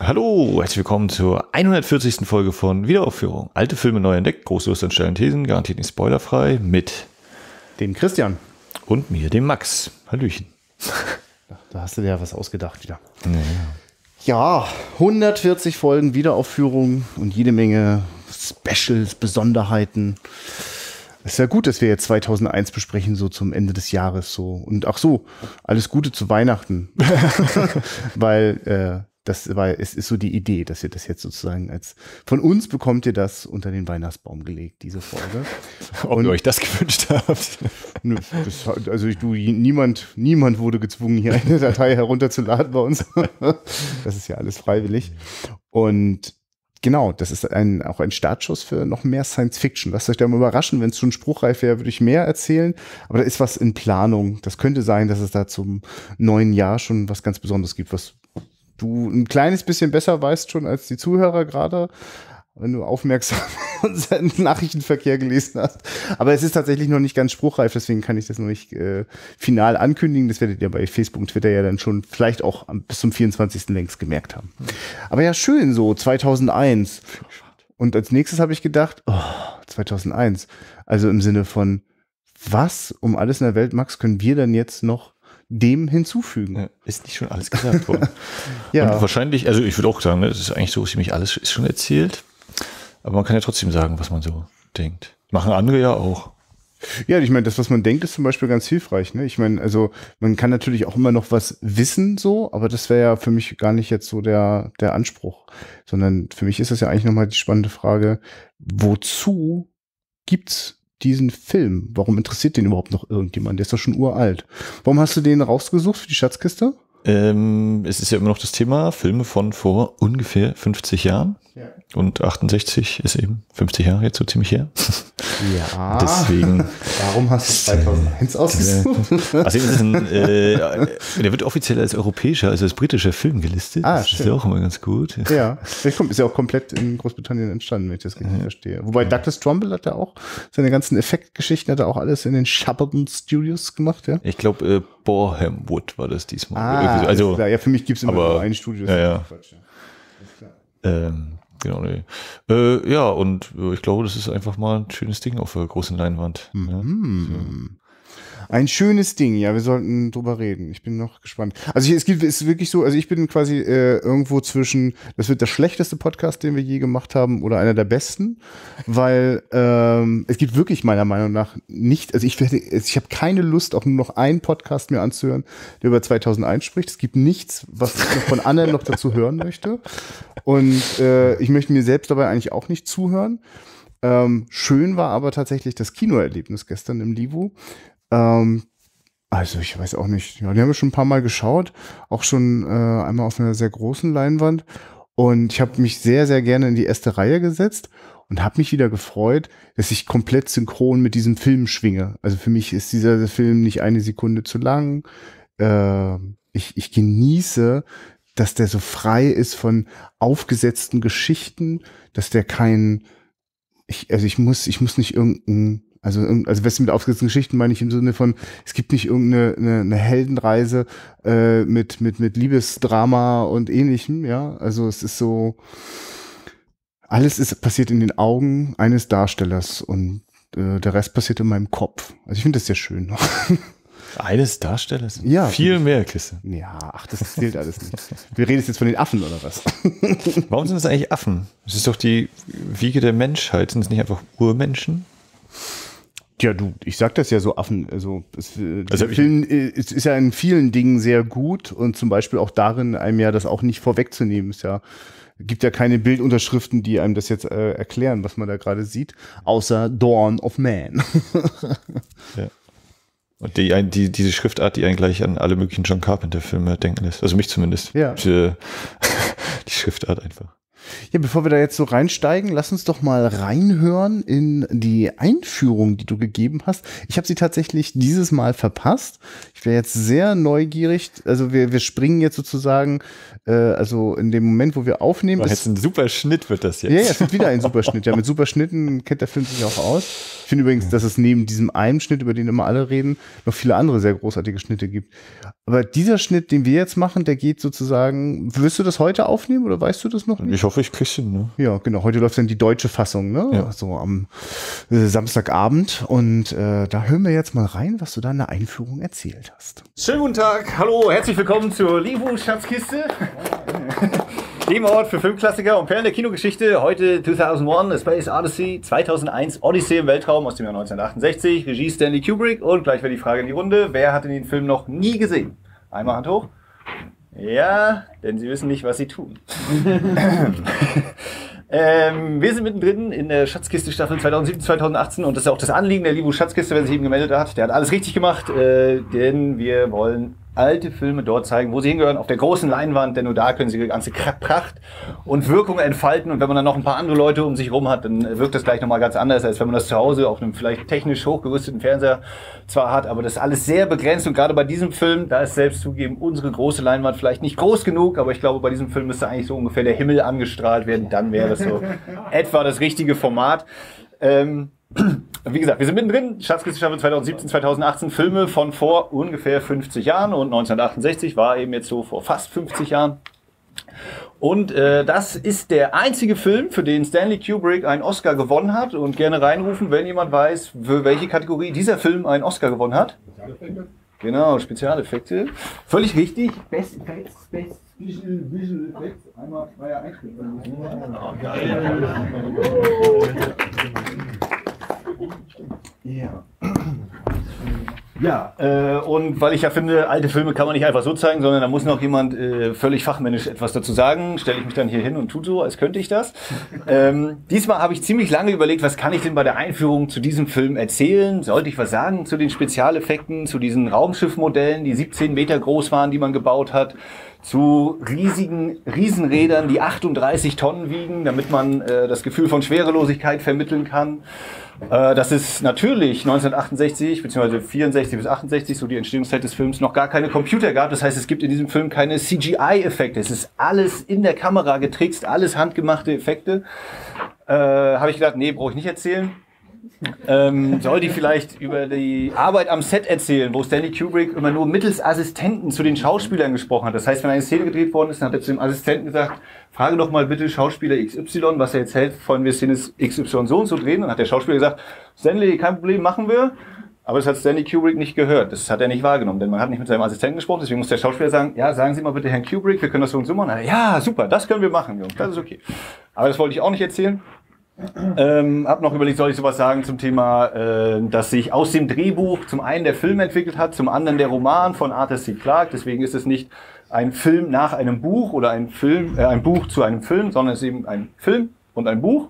Hallo, herzlich willkommen zur 140. Folge von Wiederaufführung. Alte Filme neu entdeckt, große Lust an schnellen Thesen, garantiert nicht spoilerfrei, mit dem Christian und mir, dem Max. Hallöchen. Da hast du dir ja was ausgedacht wieder. Naja. Ja, 140 Folgen Wiederaufführung und jede Menge Specials, Besonderheiten. Es ist ja gut, dass wir jetzt 2001 besprechen, so zum Ende des Jahres so. Und ach so, alles Gute zu Weihnachten. Weil äh, das war, es ist so die Idee, dass ihr das jetzt sozusagen als von uns bekommt ihr das unter den Weihnachtsbaum gelegt, diese Folge. Ob ihr euch das gewünscht habt. Nö, das, also ich, du, niemand, niemand wurde gezwungen, hier eine Datei herunterzuladen bei uns. das ist ja alles freiwillig. Und genau, das ist ein, auch ein Startschuss für noch mehr Science Fiction. Lasst euch da mal überraschen, wenn es schon spruchreif wäre, würde ich mehr erzählen. Aber da ist was in Planung. Das könnte sein, dass es da zum neuen Jahr schon was ganz Besonderes gibt, was du ein kleines bisschen besser weißt schon als die Zuhörer gerade, wenn du aufmerksam unseren Nachrichtenverkehr gelesen hast. Aber es ist tatsächlich noch nicht ganz spruchreif, deswegen kann ich das noch nicht äh, final ankündigen. Das werdet ihr bei Facebook und Twitter ja dann schon vielleicht auch bis zum 24. längst gemerkt haben. Aber ja, schön so, 2001. Und als nächstes habe ich gedacht, oh, 2001. Also im Sinne von, was um alles in der Welt, Max, können wir dann jetzt noch dem hinzufügen. Ja, ist nicht schon alles gesagt worden. ja. Und wahrscheinlich, also ich würde auch sagen, es ne, ist eigentlich so ziemlich alles ist schon erzählt. Aber man kann ja trotzdem sagen, was man so denkt. Machen andere ja auch. Ja, ich meine, das, was man denkt, ist zum Beispiel ganz hilfreich. Ne? Ich meine, also man kann natürlich auch immer noch was wissen, so, aber das wäre ja für mich gar nicht jetzt so der, der Anspruch. Sondern für mich ist das ja eigentlich nochmal die spannende Frage, wozu gibt es diesen Film? Warum interessiert den überhaupt noch irgendjemand? Der ist doch schon uralt. Warum hast du den rausgesucht für die Schatzkiste? Ähm, es ist ja immer noch das Thema Filme von vor ungefähr 50 Jahren. Und 68 ist eben 50 Jahre jetzt so ziemlich her. Ja. Deswegen. Warum hast du 2001 also, ausgesucht? Also ist ein, äh, der wird offiziell als europäischer, also als britischer Film gelistet. Ah, das schön. ist ja auch immer ganz gut. Ja, ist ja auch komplett in Großbritannien entstanden, wenn ich das richtig ja. verstehe. Wobei ja. Douglas Trumbull hat er auch seine ganzen Effektgeschichten, hat er auch alles in den Shepperton Studios gemacht, ja? Ich glaube, äh, Borham Wood war das diesmal. Ah, also, ja, für mich gibt es immer aber, nur ein Studio. ja. ja. Ähm, Genau, nee. Äh, ja, und äh, ich glaube, das ist einfach mal ein schönes Ding auf der großen Leinwand. Ne? Mhm. Ja. Ein schönes Ding, ja, wir sollten drüber reden. Ich bin noch gespannt. Also es gibt, es ist wirklich so, also ich bin quasi äh, irgendwo zwischen, das wird der schlechteste Podcast, den wir je gemacht haben, oder einer der besten, weil ähm, es gibt wirklich meiner Meinung nach nicht, also ich werde, ich habe keine Lust, auch nur noch einen Podcast mir anzuhören, der über 2001 spricht. Es gibt nichts, was ich von anderen noch dazu hören möchte. Und äh, ich möchte mir selbst dabei eigentlich auch nicht zuhören. Ähm, schön war aber tatsächlich das Kinoerlebnis gestern im Livu. Ähm, also ich weiß auch nicht. Ja, die haben wir schon ein paar Mal geschaut, auch schon äh, einmal auf einer sehr großen Leinwand. Und ich habe mich sehr, sehr gerne in die erste Reihe gesetzt und habe mich wieder gefreut, dass ich komplett synchron mit diesem Film schwinge. Also für mich ist dieser Film nicht eine Sekunde zu lang. Äh, ich, ich genieße, dass der so frei ist von aufgesetzten Geschichten, dass der kein, ich, also ich muss, ich muss nicht irgendein also, also was mit aufgesetzten Geschichten meine ich im Sinne von, es gibt nicht irgendeine eine, eine Heldenreise äh, mit, mit, mit Liebesdrama und ähnlichem, ja. Also es ist so, alles ist passiert in den Augen eines Darstellers und äh, der Rest passiert in meinem Kopf. Also ich finde das sehr schön. Eines Darstellers? Ja. Viel mehr Kisse. Ja, ach, das zählt alles nicht. Wir reden jetzt von den Affen oder was? Warum sind das eigentlich Affen? Es ist doch die Wiege der Menschheit. Sind es nicht einfach Urmenschen? Ja, du, ich sag das ja so Affen, also, es, also Film ist, äh, ist ja in vielen Dingen sehr gut und zum Beispiel auch darin, einem ja das auch nicht vorwegzunehmen, ist ja, gibt ja keine Bildunterschriften, die einem das jetzt äh, erklären, was man da gerade sieht, außer Dawn of Man. ja. Und die, die, diese Schriftart, die einen gleich an alle möglichen John Carpenter-Filme denken lässt. Also mich zumindest. Ja. Die, die Schriftart einfach. Ja, bevor wir da jetzt so reinsteigen, lass uns doch mal reinhören in die Einführung, die du gegeben hast. Ich habe sie tatsächlich dieses Mal verpasst. Ich wäre jetzt sehr neugierig. Also wir, wir springen jetzt sozusagen, äh, also in dem Moment, wo wir aufnehmen. Das ist ein super Schnitt wird das jetzt. Ja, ja, es wird wieder ein super Schnitt. Ja, mit super Schnitten kennt der Film sich auch aus. Ich finde übrigens, dass es neben diesem einen Schnitt, über den immer alle reden, noch viele andere sehr großartige Schnitte gibt. Aber dieser Schnitt, den wir jetzt machen, der geht sozusagen. Wirst du das heute aufnehmen oder weißt du das noch? Nicht? Ich hoffe, ich krieg's hin. Ne? Ja, genau. Heute läuft dann die deutsche Fassung, ne? Ja. So am äh, Samstagabend. Und äh, da hören wir jetzt mal rein, was du da in der Einführung erzählt hast. Schönen guten Tag. Hallo, herzlich willkommen zur Livu Schatzkiste. Themenort für Filmklassiker und Perlen der Kinogeschichte. Heute 2001, Space Odyssey, 2001, Odyssey im Weltraum aus dem Jahr 1968. Regie Stanley Kubrick. Und gleich wäre die Frage in die Runde. Wer hat den Film noch nie gesehen? Einmal Hand hoch. Ja, denn sie wissen nicht, was sie tun. ähm, wir sind mittendrin in der Schatzkiste Staffel 2017, 2018 und das ist auch das Anliegen der Libu Schatzkiste, wenn sich eben gemeldet hat. Der hat alles richtig gemacht, äh, denn wir wollen alte Filme dort zeigen, wo sie hingehören, auf der großen Leinwand, denn nur da können sie die ganze Pracht und Wirkung entfalten. Und wenn man dann noch ein paar andere Leute um sich rum hat, dann wirkt das gleich nochmal ganz anders, als wenn man das zu Hause auf einem vielleicht technisch hochgerüsteten Fernseher zwar hat, aber das ist alles sehr begrenzt. Und gerade bei diesem Film, da ist selbst zugeben, unsere große Leinwand vielleicht nicht groß genug, aber ich glaube, bei diesem Film müsste eigentlich so ungefähr der Himmel angestrahlt werden, dann wäre das so etwa das richtige Format. Ähm, wie gesagt, wir sind mittendrin. Schatzkiste 2017, 2018. Filme von vor ungefähr 50 Jahren und 1968 war eben jetzt so vor fast 50 Jahren. Und äh, das ist der einzige Film, für den Stanley Kubrick einen Oscar gewonnen hat. Und gerne reinrufen, wenn jemand weiß, für welche Kategorie dieser Film einen Oscar gewonnen hat. Spezialeffekte. Genau, Spezialeffekte. Völlig richtig. Best Effects, Best Visual, Visual Effects. Einmal, freier war ja ein ja. Ja, äh, und weil ich ja finde, alte Filme kann man nicht einfach so zeigen, sondern da muss noch jemand äh, völlig fachmännisch etwas dazu sagen, stelle ich mich dann hier hin und tut so, als könnte ich das. Ähm, diesmal habe ich ziemlich lange überlegt, was kann ich denn bei der Einführung zu diesem Film erzählen? Sollte ich was sagen zu den Spezialeffekten, zu diesen Raumschiffmodellen, die 17 Meter groß waren, die man gebaut hat, zu riesigen Riesenrädern, die 38 Tonnen wiegen, damit man äh, das Gefühl von Schwerelosigkeit vermitteln kann. Äh, das ist natürlich 1968 bzw. 64 bis 68, so die Entstehungszeit des Films, noch gar keine Computer gab. Das heißt, es gibt in diesem Film keine CGI-Effekte. Es ist alles in der Kamera getrickst, alles handgemachte Effekte. Äh, Habe ich gedacht, nee, brauche ich nicht erzählen. Ähm, soll die vielleicht über die Arbeit am Set erzählen, wo Stanley Kubrick immer nur mittels Assistenten zu den Schauspielern gesprochen hat? Das heißt, wenn eine Szene gedreht worden ist, dann hat er zu dem Assistenten gesagt, frage doch mal bitte Schauspieler XY, was er jetzt hält, von wir Szene XY so und so drehen. Dann hat der Schauspieler gesagt, Stanley, kein Problem, machen wir. Aber das hat Stanley Kubrick nicht gehört. Das hat er nicht wahrgenommen, denn man hat nicht mit seinem Assistenten gesprochen. Deswegen muss der Schauspieler sagen, ja, sagen Sie mal bitte Herrn Kubrick, wir können das so und so machen. Ja, super, das können wir machen, Jungs, das ist okay. Aber das wollte ich auch nicht erzählen. Ähm, hab noch überlegt, soll ich sowas sagen zum Thema, äh, dass sich aus dem Drehbuch zum einen der Film entwickelt hat, zum anderen der Roman von Arthur C. Clarke. Deswegen ist es nicht ein Film nach einem Buch oder ein Film, äh, ein Buch zu einem Film, sondern es ist eben ein Film und ein Buch.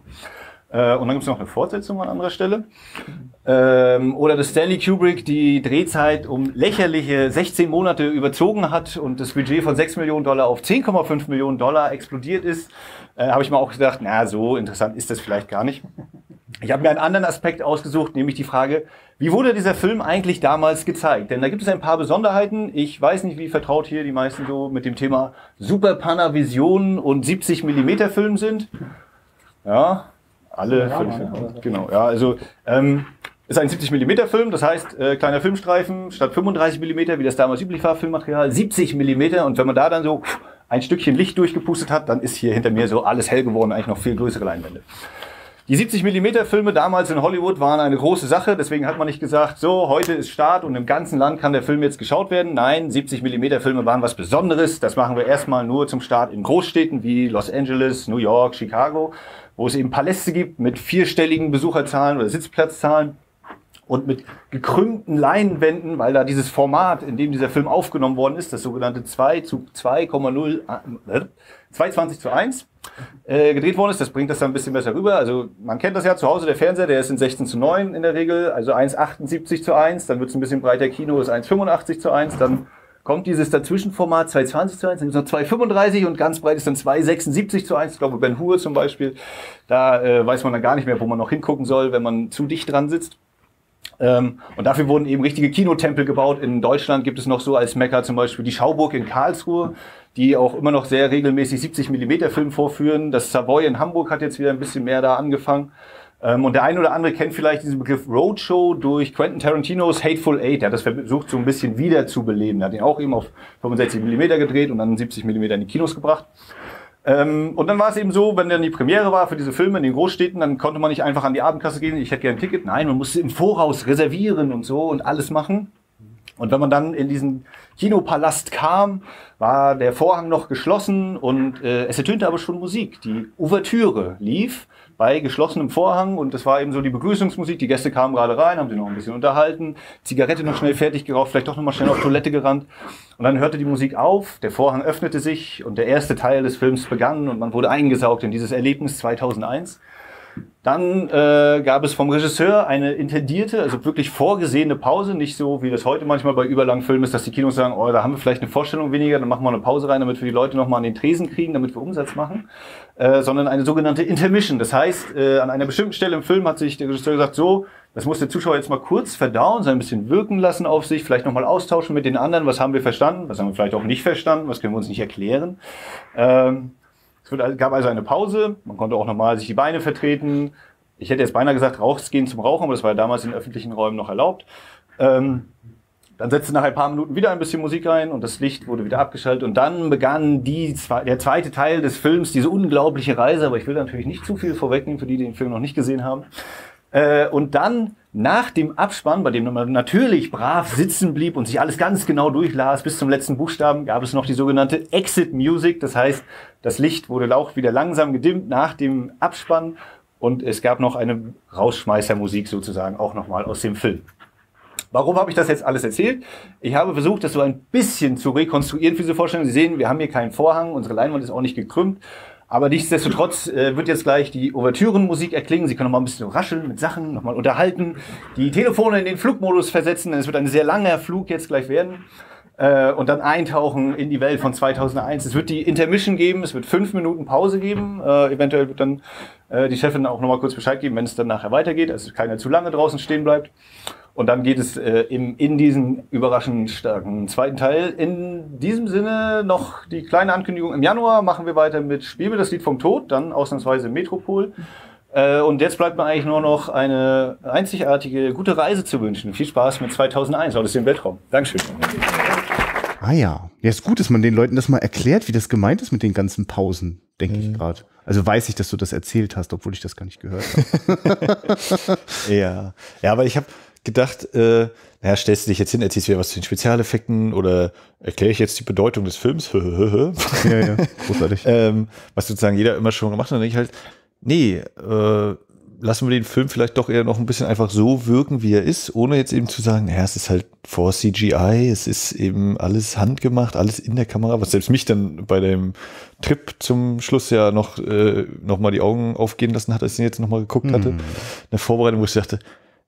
Äh, und dann gibt es noch eine Fortsetzung an anderer Stelle. Ähm, oder dass Stanley Kubrick die Drehzeit um lächerliche 16 Monate überzogen hat und das Budget von 6 Millionen Dollar auf 10,5 Millionen Dollar explodiert ist. Äh, Habe ich mir auch gedacht, na, so interessant ist das vielleicht gar nicht. Ich habe mir einen anderen Aspekt ausgesucht, nämlich die Frage, wie wurde dieser Film eigentlich damals gezeigt? Denn da gibt es ein paar Besonderheiten. Ich weiß nicht, wie vertraut hier die meisten so mit dem Thema Super Panavision und 70 Millimeter Film sind. Ja, alle ja, völlig Mann, Genau, ja, also ähm, ist ein 70 mm Film, das heißt äh, kleiner Filmstreifen statt 35 mm, wie das damals üblich war, Filmmaterial, 70 mm und wenn man da dann so ein Stückchen Licht durchgepustet hat, dann ist hier hinter mir so alles hell geworden, eigentlich noch viel größere Leinwände. Die 70 mm Filme damals in Hollywood waren eine große Sache, deswegen hat man nicht gesagt, so, heute ist Start und im ganzen Land kann der Film jetzt geschaut werden. Nein, 70 mm Filme waren was Besonderes. Das machen wir erstmal nur zum Start in Großstädten wie Los Angeles, New York, Chicago wo es eben Paläste gibt mit vierstelligen Besucherzahlen oder Sitzplatzzahlen und mit gekrümmten Leinwänden, weil da dieses Format, in dem dieser Film aufgenommen worden ist, das sogenannte 2 zu 2,0, äh, 220 zu 1, äh, gedreht worden ist. Das bringt das dann ein bisschen besser rüber. Also man kennt das ja zu Hause, der Fernseher, der ist in 16 zu 9 in der Regel, also 1,78 zu 1, dann wird es ein bisschen breiter, Kino ist 1,85 zu 1, dann kommt dieses Dazwischenformat 220 zu 1, dann gibt noch 235 und ganz breit ist dann 276 zu 1. Ich glaube, Ben Hur zum Beispiel, da äh, weiß man dann gar nicht mehr, wo man noch hingucken soll, wenn man zu dicht dran sitzt. Ähm, und dafür wurden eben richtige Kinotempel gebaut. In Deutschland gibt es noch so als Mecker zum Beispiel die Schauburg in Karlsruhe, die auch immer noch sehr regelmäßig 70 Millimeter Film vorführen. Das Savoy in Hamburg hat jetzt wieder ein bisschen mehr da angefangen. Ähm, und der eine oder andere kennt vielleicht diesen Begriff Roadshow durch Quentin Tarantinos Hateful Eight. Er hat das versucht, so ein bisschen wieder zu beleben. Er hat ihn auch eben auf 65 mm gedreht und dann 70 mm in die Kinos gebracht. Ähm, und dann war es eben so, wenn dann die Premiere war für diese Filme in den Großstädten, dann konnte man nicht einfach an die Abendkasse gehen, ich hätte gerne ein Ticket. Nein, man musste im Voraus reservieren und so und alles machen. Und wenn man dann in diesen Kinopalast kam, war der Vorhang noch geschlossen und äh, es ertönte aber schon Musik. Die Ouvertüre lief bei geschlossenem Vorhang und das war eben so die Begrüßungsmusik. Die Gäste kamen gerade rein, haben sich noch ein bisschen unterhalten, Zigarette noch schnell fertig geraucht, vielleicht doch noch mal schnell auf Toilette gerannt. Und dann hörte die Musik auf, der Vorhang öffnete sich und der erste Teil des Films begann und man wurde eingesaugt in dieses Erlebnis 2001. Dann äh, gab es vom Regisseur eine intendierte, also wirklich vorgesehene Pause, nicht so wie das heute manchmal bei überlangen Filmen ist, dass die Kinos sagen, oh, da haben wir vielleicht eine Vorstellung weniger, dann machen wir eine Pause rein, damit wir die Leute nochmal an den Tresen kriegen, damit wir Umsatz machen, äh, sondern eine sogenannte Intermission. Das heißt, äh, an einer bestimmten Stelle im Film hat sich der Regisseur gesagt, so, das muss der Zuschauer jetzt mal kurz verdauen, sein so ein bisschen wirken lassen auf sich, vielleicht nochmal austauschen mit den anderen, was haben wir verstanden, was haben wir vielleicht auch nicht verstanden, was können wir uns nicht erklären. Ähm, es also, gab also eine Pause, man konnte auch nochmal sich die Beine vertreten. Ich hätte jetzt beinahe gesagt, rausgehen zum Rauchen, aber das war ja damals in öffentlichen Räumen noch erlaubt. Ähm, dann setzte nach ein paar Minuten wieder ein bisschen Musik rein und das Licht wurde wieder abgeschaltet und dann begann die, der zweite Teil des Films, diese unglaubliche Reise, aber ich will natürlich nicht zu viel vorwegnehmen für die, die den Film noch nicht gesehen haben. Äh, und dann nach dem Abspann, bei dem man natürlich brav sitzen blieb und sich alles ganz genau durchlas, bis zum letzten Buchstaben, gab es noch die sogenannte Exit Music. Das heißt, das Licht wurde auch wieder langsam gedimmt nach dem Abspann und es gab noch eine Rausschmeißermusik sozusagen auch nochmal aus dem Film. Warum habe ich das jetzt alles erzählt? Ich habe versucht, das so ein bisschen zu rekonstruieren für diese Vorstellung. Sie sehen, wir haben hier keinen Vorhang, unsere Leinwand ist auch nicht gekrümmt. Aber nichtsdestotrotz äh, wird jetzt gleich die Ouvertürenmusik erklingen. Sie können noch mal ein bisschen rascheln mit Sachen, noch mal unterhalten, die Telefone in den Flugmodus versetzen. Denn Es wird ein sehr langer Flug jetzt gleich werden. Äh, und dann eintauchen in die Welt von 2001. Es wird die Intermission geben, es wird fünf Minuten Pause geben. Äh, eventuell wird dann äh, die Chefin auch noch mal kurz Bescheid geben, wenn es dann nachher weitergeht, also keiner zu lange draußen stehen bleibt. Und dann geht es äh, im, in diesen überraschend starken zweiten Teil. In diesem Sinne noch die kleine Ankündigung. Im Januar machen wir weiter mit Spielbild, das Lied vom Tod, dann ausnahmsweise Metropol. Äh, und jetzt bleibt mir eigentlich nur noch eine einzigartige, gute Reise zu wünschen. Viel Spaß mit 2001, Odyssey im Weltraum. Dankeschön. Ah ja, ja, ist gut, dass man den Leuten das mal erklärt, wie das gemeint ist mit den ganzen Pausen, denke mhm. ich gerade. Also weiß ich, dass du das erzählt hast, obwohl ich das gar nicht gehört habe. ja. ja, aber ich habe gedacht, äh, naja, stellst du dich jetzt hin, erzählst wieder was zu den Spezialeffekten oder erkläre ich jetzt die Bedeutung des Films? ja, ja, großartig. ähm, was sozusagen jeder immer schon gemacht hat. dann denke ich halt, nee, äh, lassen wir den Film vielleicht doch eher noch ein bisschen einfach so wirken, wie er ist, ohne jetzt eben zu sagen, naja, es ist halt vor CGI, es ist eben alles handgemacht, alles in der Kamera, was selbst mich dann bei dem Trip zum Schluss ja noch, äh, noch mal die Augen aufgehen lassen hat, als ich ihn jetzt noch mal geguckt hm. hatte. Eine mhm. Vorbereitung, wo ich dachte,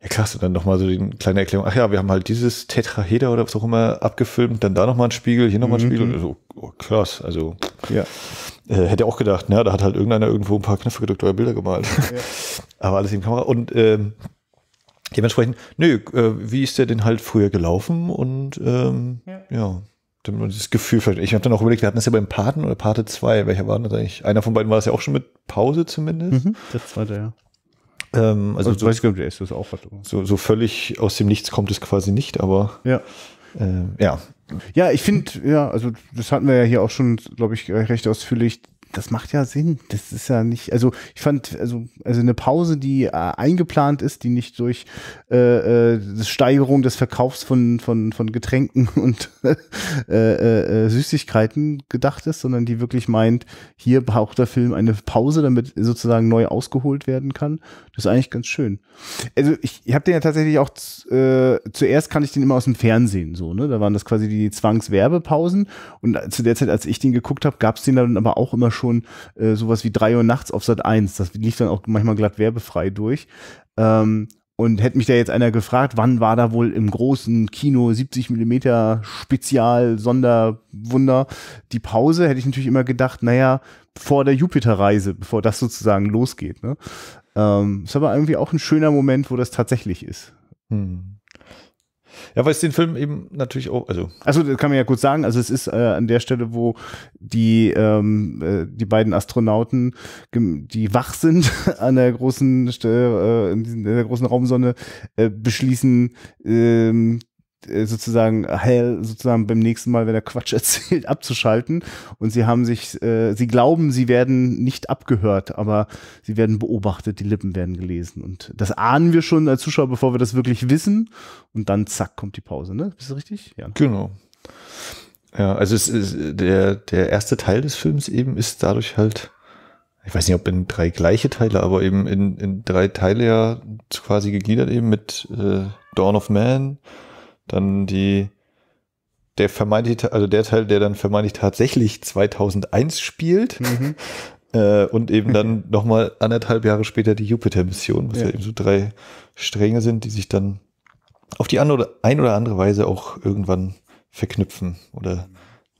ja, krass, und dann nochmal so die kleine Erklärung. Ach ja, wir haben halt dieses Tetraheder oder was auch immer abgefilmt, dann da nochmal ein Spiegel, hier nochmal ein mhm. Spiegel. So, oh, krass, also ja. äh, hätte auch gedacht, ne, da hat halt irgendeiner irgendwo ein paar Knöpfe gedrückt oder Bilder gemalt. Ja. Aber alles in Kamera. Und ähm, dementsprechend, nö, äh, wie ist der denn halt früher gelaufen? Und ähm, ja. ja. dieses Gefühl vielleicht. Ich habe dann auch überlegt, wir hatten das ja beim Paten oder Pate 2. Welcher war das eigentlich? Einer von beiden war das ja auch schon mit Pause zumindest. Mhm, das zweite, ja. Ähm, also, also so, ist das auch was. So, so völlig aus dem Nichts kommt es quasi nicht, aber ja. Äh, ja. Ja, ich finde, ja, also das hatten wir ja hier auch schon, glaube ich, recht ausführlich das macht ja Sinn. Das ist ja nicht, also ich fand, also, also eine Pause, die äh, eingeplant ist, die nicht durch äh, äh, Steigerung des Verkaufs von, von, von Getränken und äh, äh, äh, Süßigkeiten gedacht ist, sondern die wirklich meint, hier braucht der Film eine Pause, damit sozusagen neu ausgeholt werden kann. Das ist eigentlich ganz schön. Also ich, ich habe den ja tatsächlich auch äh, zuerst kann ich den immer aus dem Fernsehen so, ne? Da waren das quasi die Zwangswerbepausen und äh, zu der Zeit, als ich den geguckt habe, gab es den dann aber auch immer schon schon äh, sowas wie 3 Uhr nachts auf Sat 1. Das lief dann auch manchmal glatt werbefrei durch. Ähm, und hätte mich da jetzt einer gefragt, wann war da wohl im großen Kino 70 Millimeter Spezial Sonderwunder die Pause, hätte ich natürlich immer gedacht, naja, vor der Jupiterreise, bevor das sozusagen losgeht. Ne? Ähm, ist aber irgendwie auch ein schöner Moment, wo das tatsächlich ist. Hm. Ja, weil es den Film eben natürlich auch, also. Also das kann man ja gut sagen, also es ist äh, an der Stelle, wo die, ähm, äh, die beiden Astronauten, die wach sind an der großen, Stelle, äh, in der großen Raumsonne, äh, beschließen, äh, äh, sozusagen hell sozusagen beim nächsten Mal, wenn er Quatsch erzählt, abzuschalten. Und sie haben sich, äh, sie glauben, sie werden nicht abgehört, aber sie werden beobachtet, die Lippen werden gelesen. Und das ahnen wir schon als Zuschauer, bevor wir das wirklich wissen. Und dann zack, kommt die Pause, ne? Ist das richtig? Ja. Genau. Ja, also es ist, der, der erste Teil des Films eben ist dadurch halt, ich weiß nicht, ob in drei gleiche Teile, aber eben in, in drei Teile ja quasi gegliedert eben mit äh, Dawn of Man, dann die der vermeintlich, also der Teil, der dann vermeintlich tatsächlich 2001 spielt mhm. äh, und eben dann nochmal anderthalb Jahre später die Jupiter-Mission, was ja. ja. eben so drei Stränge sind, die sich dann auf die andere, ein oder andere Weise auch irgendwann verknüpfen oder mhm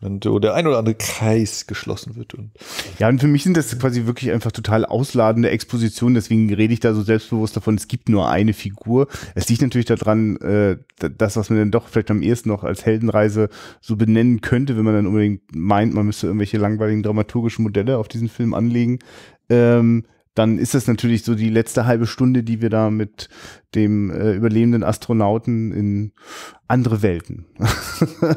und wo der ein oder andere Kreis geschlossen wird. Und ja, und für mich sind das quasi wirklich einfach total ausladende Expositionen, deswegen rede ich da so selbstbewusst davon, es gibt nur eine Figur. Es liegt natürlich daran, äh, das, was man dann doch vielleicht am ehesten noch als Heldenreise so benennen könnte, wenn man dann unbedingt meint, man müsste irgendwelche langweiligen dramaturgischen Modelle auf diesen Film anlegen. Ähm, dann ist das natürlich so die letzte halbe Stunde, die wir da mit dem äh, überlebenden Astronauten in andere Welten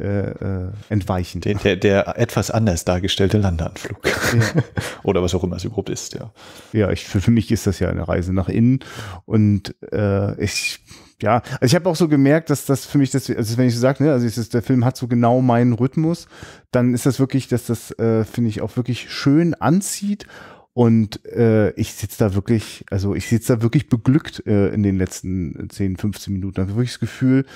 äh, äh, entweichen. Der, der, der, etwas anders dargestellte Landeanflug. Ja. Oder was auch immer es überhaupt ist, ja. Ja, ich, für, für mich ist das ja eine Reise nach innen. Und äh, ich ja, also ich habe auch so gemerkt, dass das für mich, das, also wenn ich so sage, ne, also ist, der Film hat so genau meinen Rhythmus, dann ist das wirklich, dass das, äh, finde ich, auch wirklich schön anzieht und äh, ich sitze da wirklich, also ich sitze da wirklich beglückt äh, in den letzten 10, äh, 15 Minuten. Ich also habe wirklich das Gefühl,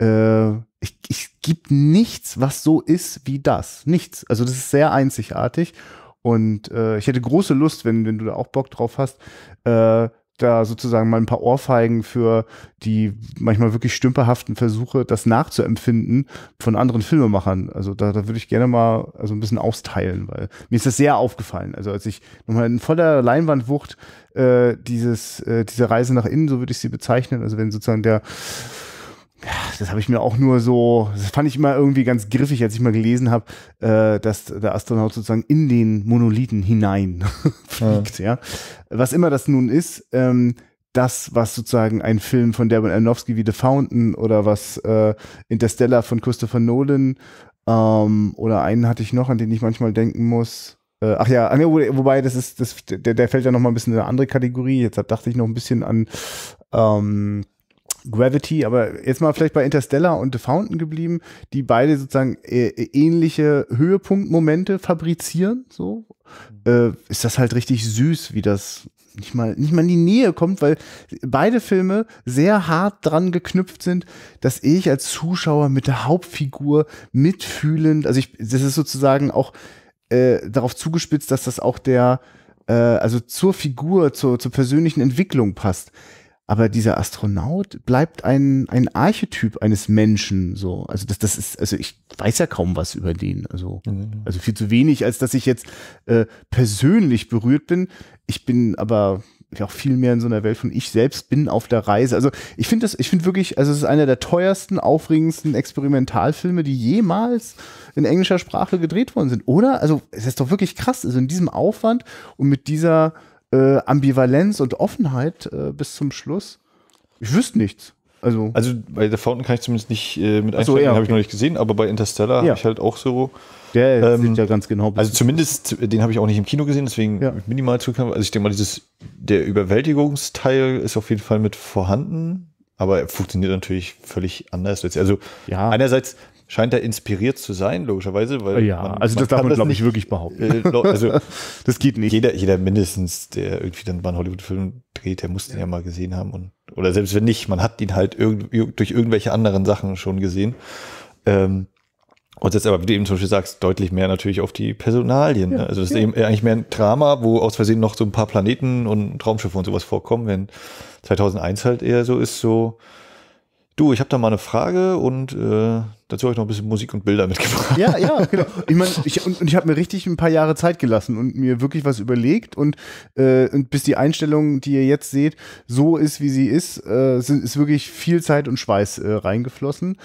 äh, ich, ich gibt nichts, was so ist wie das. Nichts. Also das ist sehr einzigartig. Und äh, ich hätte große Lust, wenn, wenn du da auch Bock drauf hast, äh, da sozusagen mal ein paar Ohrfeigen für die manchmal wirklich stümperhaften Versuche, das nachzuempfinden von anderen Filmemachern. Also da, da würde ich gerne mal also ein bisschen austeilen, weil mir ist das sehr aufgefallen. Also als ich nochmal in voller Leinwandwucht äh, dieses, äh, diese Reise nach innen, so würde ich sie bezeichnen, also wenn sozusagen der das habe ich mir auch nur so, das fand ich immer irgendwie ganz griffig, als ich mal gelesen habe, äh, dass der Astronaut sozusagen in den Monolithen hinein fliegt, ja. ja. Was immer das nun ist, ähm, das, was sozusagen ein Film von Darren Aronofsky wie The Fountain oder was äh, Interstellar von Christopher Nolan ähm, oder einen hatte ich noch, an den ich manchmal denken muss. Äh, ach ja, wobei, das ist, das, der, der fällt ja noch mal ein bisschen in eine andere Kategorie. Jetzt dachte ich noch ein bisschen an ähm, Gravity, aber jetzt mal vielleicht bei Interstellar und The Fountain geblieben, die beide sozusagen äh, ähnliche Höhepunktmomente fabrizieren. So mhm. äh, ist das halt richtig süß, wie das nicht mal, nicht mal in die Nähe kommt, weil beide Filme sehr hart dran geknüpft sind, dass ich als Zuschauer mit der Hauptfigur mitfühlend, also ich, das ist sozusagen auch äh, darauf zugespitzt, dass das auch der, äh, also zur Figur, zur, zur persönlichen Entwicklung passt aber dieser Astronaut bleibt ein, ein Archetyp eines Menschen, so. Also das, das ist, also ich weiß ja kaum was über den, also, mhm. also viel zu wenig, als dass ich jetzt äh, persönlich berührt bin. Ich bin aber ja auch viel mehr in so einer Welt von ich selbst bin auf der Reise. Also ich finde das, ich finde wirklich, also es ist einer der teuersten, aufregendsten Experimentalfilme, die jemals in englischer Sprache gedreht worden sind, oder? Also es ist doch wirklich krass, also in diesem Aufwand und mit dieser äh, Ambivalenz und Offenheit äh, bis zum Schluss. Ich wüsste nichts. Also, also bei The Fountain kann ich zumindest nicht äh, mit einsteigen, so, ja, okay. habe ich noch nicht gesehen, aber bei Interstellar ja. habe ich halt auch so. Der ähm, sieht ja ganz genau. Also zumindest äh, den habe ich auch nicht im Kino gesehen, deswegen ja. minimal Zugang. Also ich denke mal, dieses der Überwältigungsteil ist auf jeden Fall mit vorhanden, aber er funktioniert natürlich völlig anders. Also ja. einerseits scheint er inspiriert zu sein, logischerweise. Weil ja, man, also das darf man, glaube ich, wirklich behaupten. Äh, also das geht nicht. Jeder, jeder mindestens, der irgendwie dann mal einen Hollywood-Film dreht, der muss ja. den ja mal gesehen haben. Und, oder selbst wenn nicht, man hat ihn halt irg durch irgendwelche anderen Sachen schon gesehen. Ähm, und jetzt aber, wie du eben zum Beispiel sagst, deutlich mehr natürlich auf die Personalien. Ne? Ja, ne? Also das ja. ist eben eigentlich mehr ein Drama, wo aus Versehen noch so ein paar Planeten und Raumschiffe und sowas vorkommen, wenn 2001 halt eher so ist, so Du, ich habe da mal eine Frage und äh, dazu habe ich noch ein bisschen Musik und Bilder mitgebracht. Ja, ja, genau. Ich mein, ich, und, und ich habe mir richtig ein paar Jahre Zeit gelassen und mir wirklich was überlegt und, äh, und bis die Einstellung, die ihr jetzt seht, so ist, wie sie ist, äh, ist wirklich viel Zeit und Schweiß äh, reingeflossen.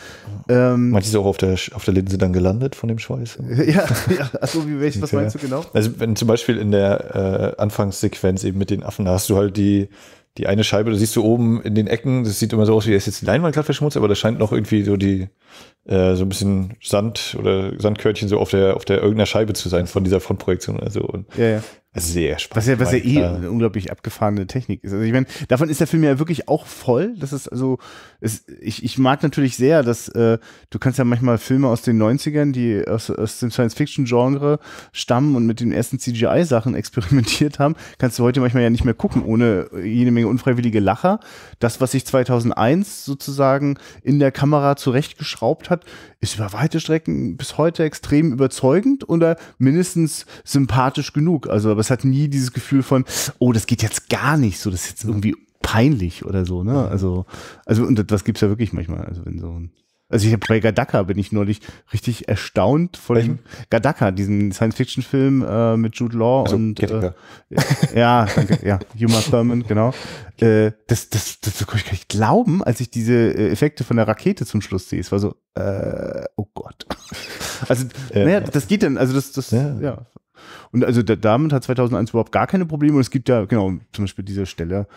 Ähm, Manche ist auch auf der, auf der Linse dann gelandet von dem Schweiß. ja, ja. Achso, wie welches, was meinst du genau? Also wenn zum Beispiel in der äh, Anfangssequenz eben mit den Affen da hast du halt die die eine Scheibe, da siehst du oben in den Ecken, das sieht immer so aus, wie ist jetzt die Leinwand glatt verschmutzt, aber da scheint noch irgendwie so die äh, so ein bisschen Sand oder Sandkörtchen so auf der, auf der irgendeiner Scheibe zu sein von dieser Frontprojektion oder so. Und ja, ja. Also sehr spannend. Was ja, was ja eh eine unglaublich abgefahrene Technik ist. Also ich meine, davon ist der Film ja wirklich auch voll. Das ist also, ist, ich, ich mag natürlich sehr, dass äh, du kannst ja manchmal Filme aus den 90ern, die aus, aus dem Science-Fiction-Genre stammen und mit den ersten CGI-Sachen experimentiert haben, kannst du heute manchmal ja nicht mehr gucken, ohne jede Menge unfreiwillige Lacher. Das, was sich 2001 sozusagen in der Kamera zurechtgeschraubt hat, hat, ist über weite Strecken bis heute extrem überzeugend oder mindestens sympathisch genug. Also, aber es hat nie dieses Gefühl von, oh, das geht jetzt gar nicht so, das ist jetzt irgendwie peinlich oder so, ne? Mhm. Also, also, und das gibt's ja wirklich manchmal, also wenn so ein also ich bei Gadaka bin ich neulich richtig erstaunt von Welchen? Gadaka, diesem Science-Fiction-Film äh, mit Jude Law also, und äh, ja, danke, ja, Huma Thurman, genau. Äh, das, das, das, das konnte ich gar nicht glauben, als ich diese äh, Effekte von der Rakete zum Schluss sehe. Es war so, äh, oh Gott. Also, naja, das geht dann, also das, das, ja. ja. Und also damit hat 2001 überhaupt gar keine Probleme. Und es gibt ja, genau, zum Beispiel diese Stelle,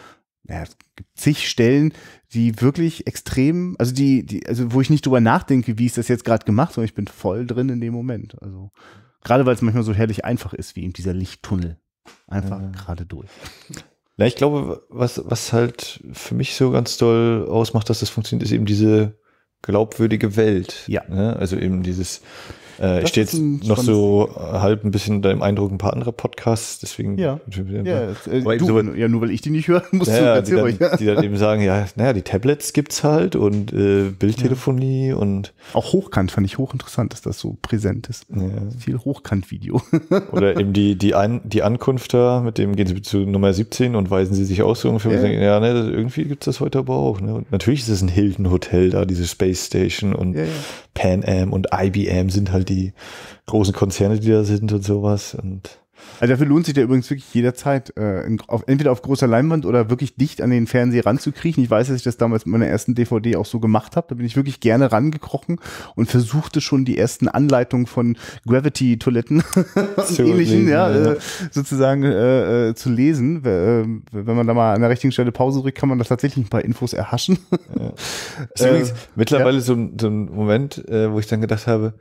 naja, es gibt zig Stellen, die wirklich extrem, also die, die, also wo ich nicht drüber nachdenke, wie ich das jetzt gerade gemacht, sondern ich bin voll drin in dem Moment. Also gerade weil es manchmal so herrlich einfach ist, wie in dieser Lichttunnel. Einfach ja. gerade durch. Ja, ich glaube, was, was halt für mich so ganz toll ausmacht, dass das funktioniert, ist eben diese glaubwürdige Welt. Ja. Ne? Also eben dieses, äh, ich stehe jetzt noch so halb ein bisschen unter dem Eindruck ein paar andere Podcasts, deswegen. Ja, ja, äh, du, so, ja nur weil ich die nicht höre, musst naja, erzählen. die, dann, die dann eben sagen, ja, naja, die Tablets gibt's halt und äh, Bildtelefonie ja. und. Auch hochkant fand ich hochinteressant, dass das so präsent ist. Ja. Viel Hochkant-Video. Oder eben die, die, An die Ankunft da, mit dem gehen sie zu Nummer 17 und weisen sie sich aus ungefähr ja. und denken, ja, ne, irgendwie gibt's das heute aber auch. Ne? Und natürlich ist es ein Hilton-Hotel da, diese Space Station und Pan Am und IBM sind halt die großen Konzerne, die da sind und sowas. Und also dafür lohnt sich ja übrigens wirklich jederzeit, äh, in, auf, entweder auf großer Leinwand oder wirklich dicht an den Fernseher ranzukriechen. Ich weiß, dass ich das damals mit meiner ersten DVD auch so gemacht habe. Da bin ich wirklich gerne rangekrochen und versuchte schon die ersten Anleitungen von Gravity-Toiletten und ähnlichen lesen, ja, ja. Äh, sozusagen äh, äh zu lesen. Äh, wenn man da mal an der richtigen Stelle Pause drückt, kann man da tatsächlich ein paar Infos erhaschen. Ja. Das äh, übrigens mittlerweile so, so, ein Moment, wo ich dann gedacht habe,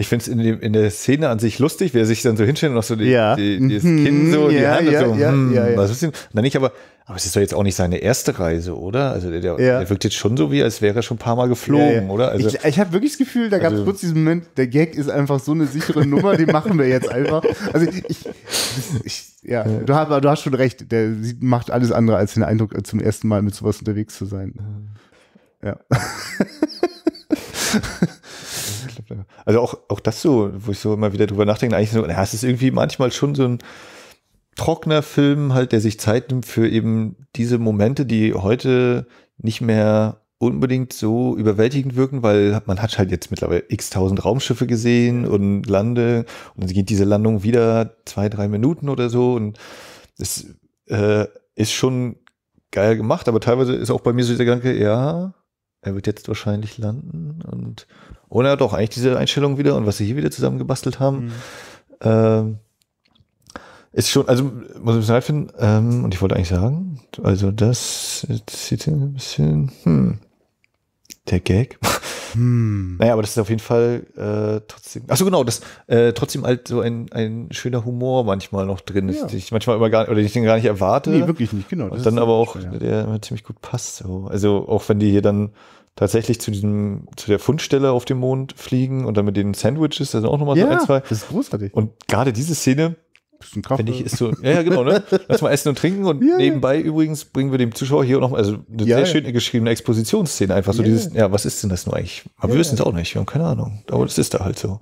ich finde es in, in der Szene an sich lustig, wer sich dann so hinstellt und noch so die, ja. die, das mhm. Kinn so, ja, die Hand ja, so, ja, hm, ja, ja. was ist denn? Nein, nicht, aber, aber es ist doch jetzt auch nicht seine erste Reise, oder? Also der, der, der wirkt jetzt schon so wie, als wäre er schon ein paar Mal geflogen, oder? Also, ich ich habe wirklich das Gefühl, da gab es also, kurz diesen Moment, der Gag ist einfach so eine sichere Nummer, die machen wir jetzt einfach. Also ich, ich ja, Du, hast, du hast schon recht, der macht alles andere als den Eindruck, zum ersten Mal mit sowas unterwegs zu sein. Ja. Also auch, auch das so, wo ich so immer wieder drüber nachdenke, eigentlich so, naja, es ist irgendwie manchmal schon so ein trockener Film halt, der sich Zeit nimmt für eben diese Momente, die heute nicht mehr unbedingt so überwältigend wirken, weil man hat halt jetzt mittlerweile x tausend Raumschiffe gesehen und Lande und dann geht diese Landung wieder zwei, drei Minuten oder so und es äh, ist schon geil gemacht, aber teilweise ist auch bei mir so dieser Gedanke, ja, er wird jetzt wahrscheinlich landen und oder doch eigentlich diese Einstellung wieder und was sie hier wieder zusammen gebastelt haben. Mhm. Ähm, ist schon, also muss ich sagen, finden, ähm, und ich wollte eigentlich sagen, also das jetzt sieht ein bisschen, hm. Der Gag? Hm. Naja, aber das ist auf jeden Fall äh, trotzdem. Achso, genau, das äh, trotzdem halt so ein, ein schöner Humor manchmal noch drin ist, ja. den ich manchmal immer gar oder ich den gar nicht erwarte. Nee, wirklich nicht, genau. Und dann aber auch, schwer, ja. der ziemlich gut passt. So. Also auch wenn die hier dann tatsächlich zu diesem, zu der Fundstelle auf dem Mond fliegen und dann mit den Sandwiches, da sind auch nochmal ja, so ein, zwei. Das ist großartig. Und gerade diese Szene, Bisschen Kaffee. Finde ich, ist so, ja, ja, genau, ne? Lass mal essen und trinken und yeah. nebenbei übrigens bringen wir dem Zuschauer hier noch, also eine ja, sehr schön ja. geschriebene Expositionsszene, einfach so yeah. dieses, ja, was ist denn das nur eigentlich? Aber wir wissen es auch nicht, wir haben keine Ahnung, aber das ist da halt so.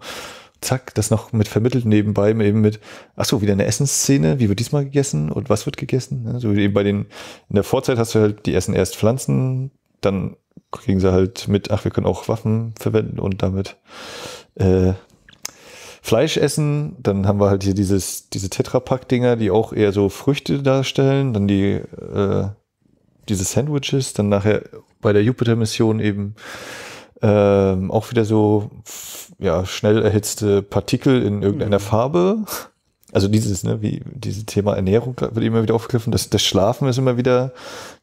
Zack, das noch mit vermittelt nebenbei, eben mit, ach so, wieder eine Essensszene, wie wird diesmal gegessen und was wird gegessen? Ne? So wie eben bei den, in der Vorzeit hast du halt, die essen erst Pflanzen, dann kriegen sie halt mit, ach, wir können auch Waffen verwenden und damit äh, Fleisch essen. Dann haben wir halt hier dieses, diese Tetrapack-Dinger, die auch eher so Früchte darstellen. Dann die, äh, diese Sandwiches. Dann nachher bei der Jupiter-Mission eben ähm, auch wieder so ja, schnell erhitzte Partikel in irgendeiner mhm. Farbe. Also dieses, ne, wie dieses Thema Ernährung wird immer wieder aufgegriffen. Das, das Schlafen ist immer wieder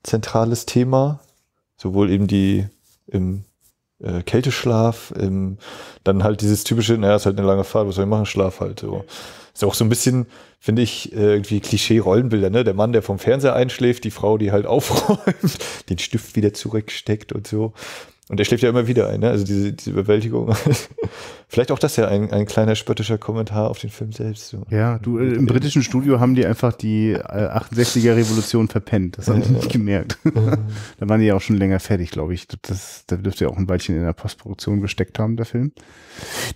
zentrales Thema. Sowohl eben die im äh, Kälteschlaf, ähm, dann halt dieses typische, naja, ist halt eine lange Fahrt, was soll ich machen? Schlaf halt. So. Ist auch so ein bisschen, finde ich, äh, irgendwie Klischee-Rollenbilder, ne? Der Mann, der vom Fernseher einschläft, die Frau, die halt aufräumt, den Stift wieder zurücksteckt und so. Und er schläft ja immer wieder ein, ne? also diese, diese Überwältigung. Vielleicht auch das ja ein, ein kleiner spöttischer Kommentar auf den Film selbst. So. Ja, du, äh, im britischen Studio haben die einfach die 68er äh, Revolution verpennt. Das haben die nicht gemerkt. da waren die ja auch schon länger fertig, glaube ich. Das, da dürfte ja auch ein Weilchen in der Postproduktion gesteckt haben, der Film.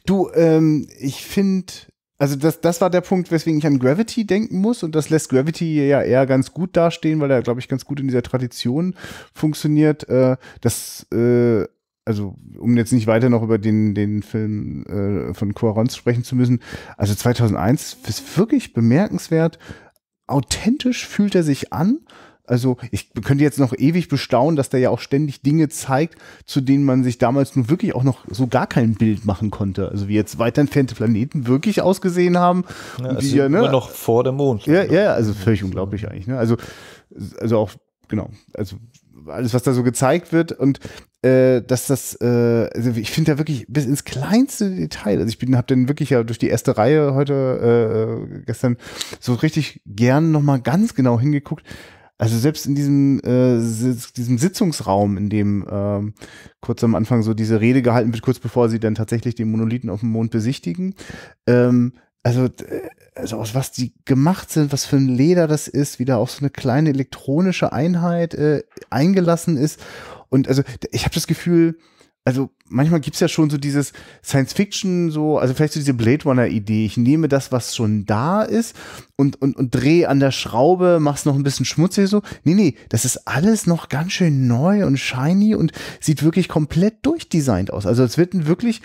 Du, ähm, ich finde also das, das war der Punkt, weswegen ich an Gravity denken muss. Und das lässt Gravity ja eher ganz gut dastehen, weil er, glaube ich, ganz gut in dieser Tradition funktioniert. Äh, das, äh, also um jetzt nicht weiter noch über den, den Film äh, von Cuarón sprechen zu müssen. Also 2001 ist wirklich bemerkenswert. Authentisch fühlt er sich an also ich könnte jetzt noch ewig bestaunen, dass der ja auch ständig Dinge zeigt, zu denen man sich damals nun wirklich auch noch so gar kein Bild machen konnte. Also wie jetzt weit entfernte Planeten wirklich ausgesehen haben. Ja, also die, ne, immer noch vor dem Mond. Ja, ja, also völlig unglaublich eigentlich. Ne? Also, also auch, genau, also alles, was da so gezeigt wird und äh, dass das, äh, also ich finde da wirklich bis ins kleinste Detail, also ich bin, habe dann wirklich ja durch die erste Reihe heute, äh, äh gestern so richtig gern nochmal ganz genau hingeguckt, also selbst in diesem, äh, diesem Sitzungsraum, in dem ähm, kurz am Anfang so diese Rede gehalten wird, kurz bevor sie dann tatsächlich den Monolithen auf dem Mond besichtigen, ähm, also, äh, also aus was die gemacht sind, was für ein Leder das ist, wie da auch so eine kleine elektronische Einheit äh, eingelassen ist. Und also ich habe das Gefühl, also manchmal gibt's ja schon so dieses Science Fiction, so, also vielleicht so diese Blade Runner-Idee. Ich nehme das, was schon da ist und, und, und drehe an der Schraube, mach's noch ein bisschen schmutzig so. Nee, nee, das ist alles noch ganz schön neu und shiny und sieht wirklich komplett durchdesignt aus. Also es wird ein wirklich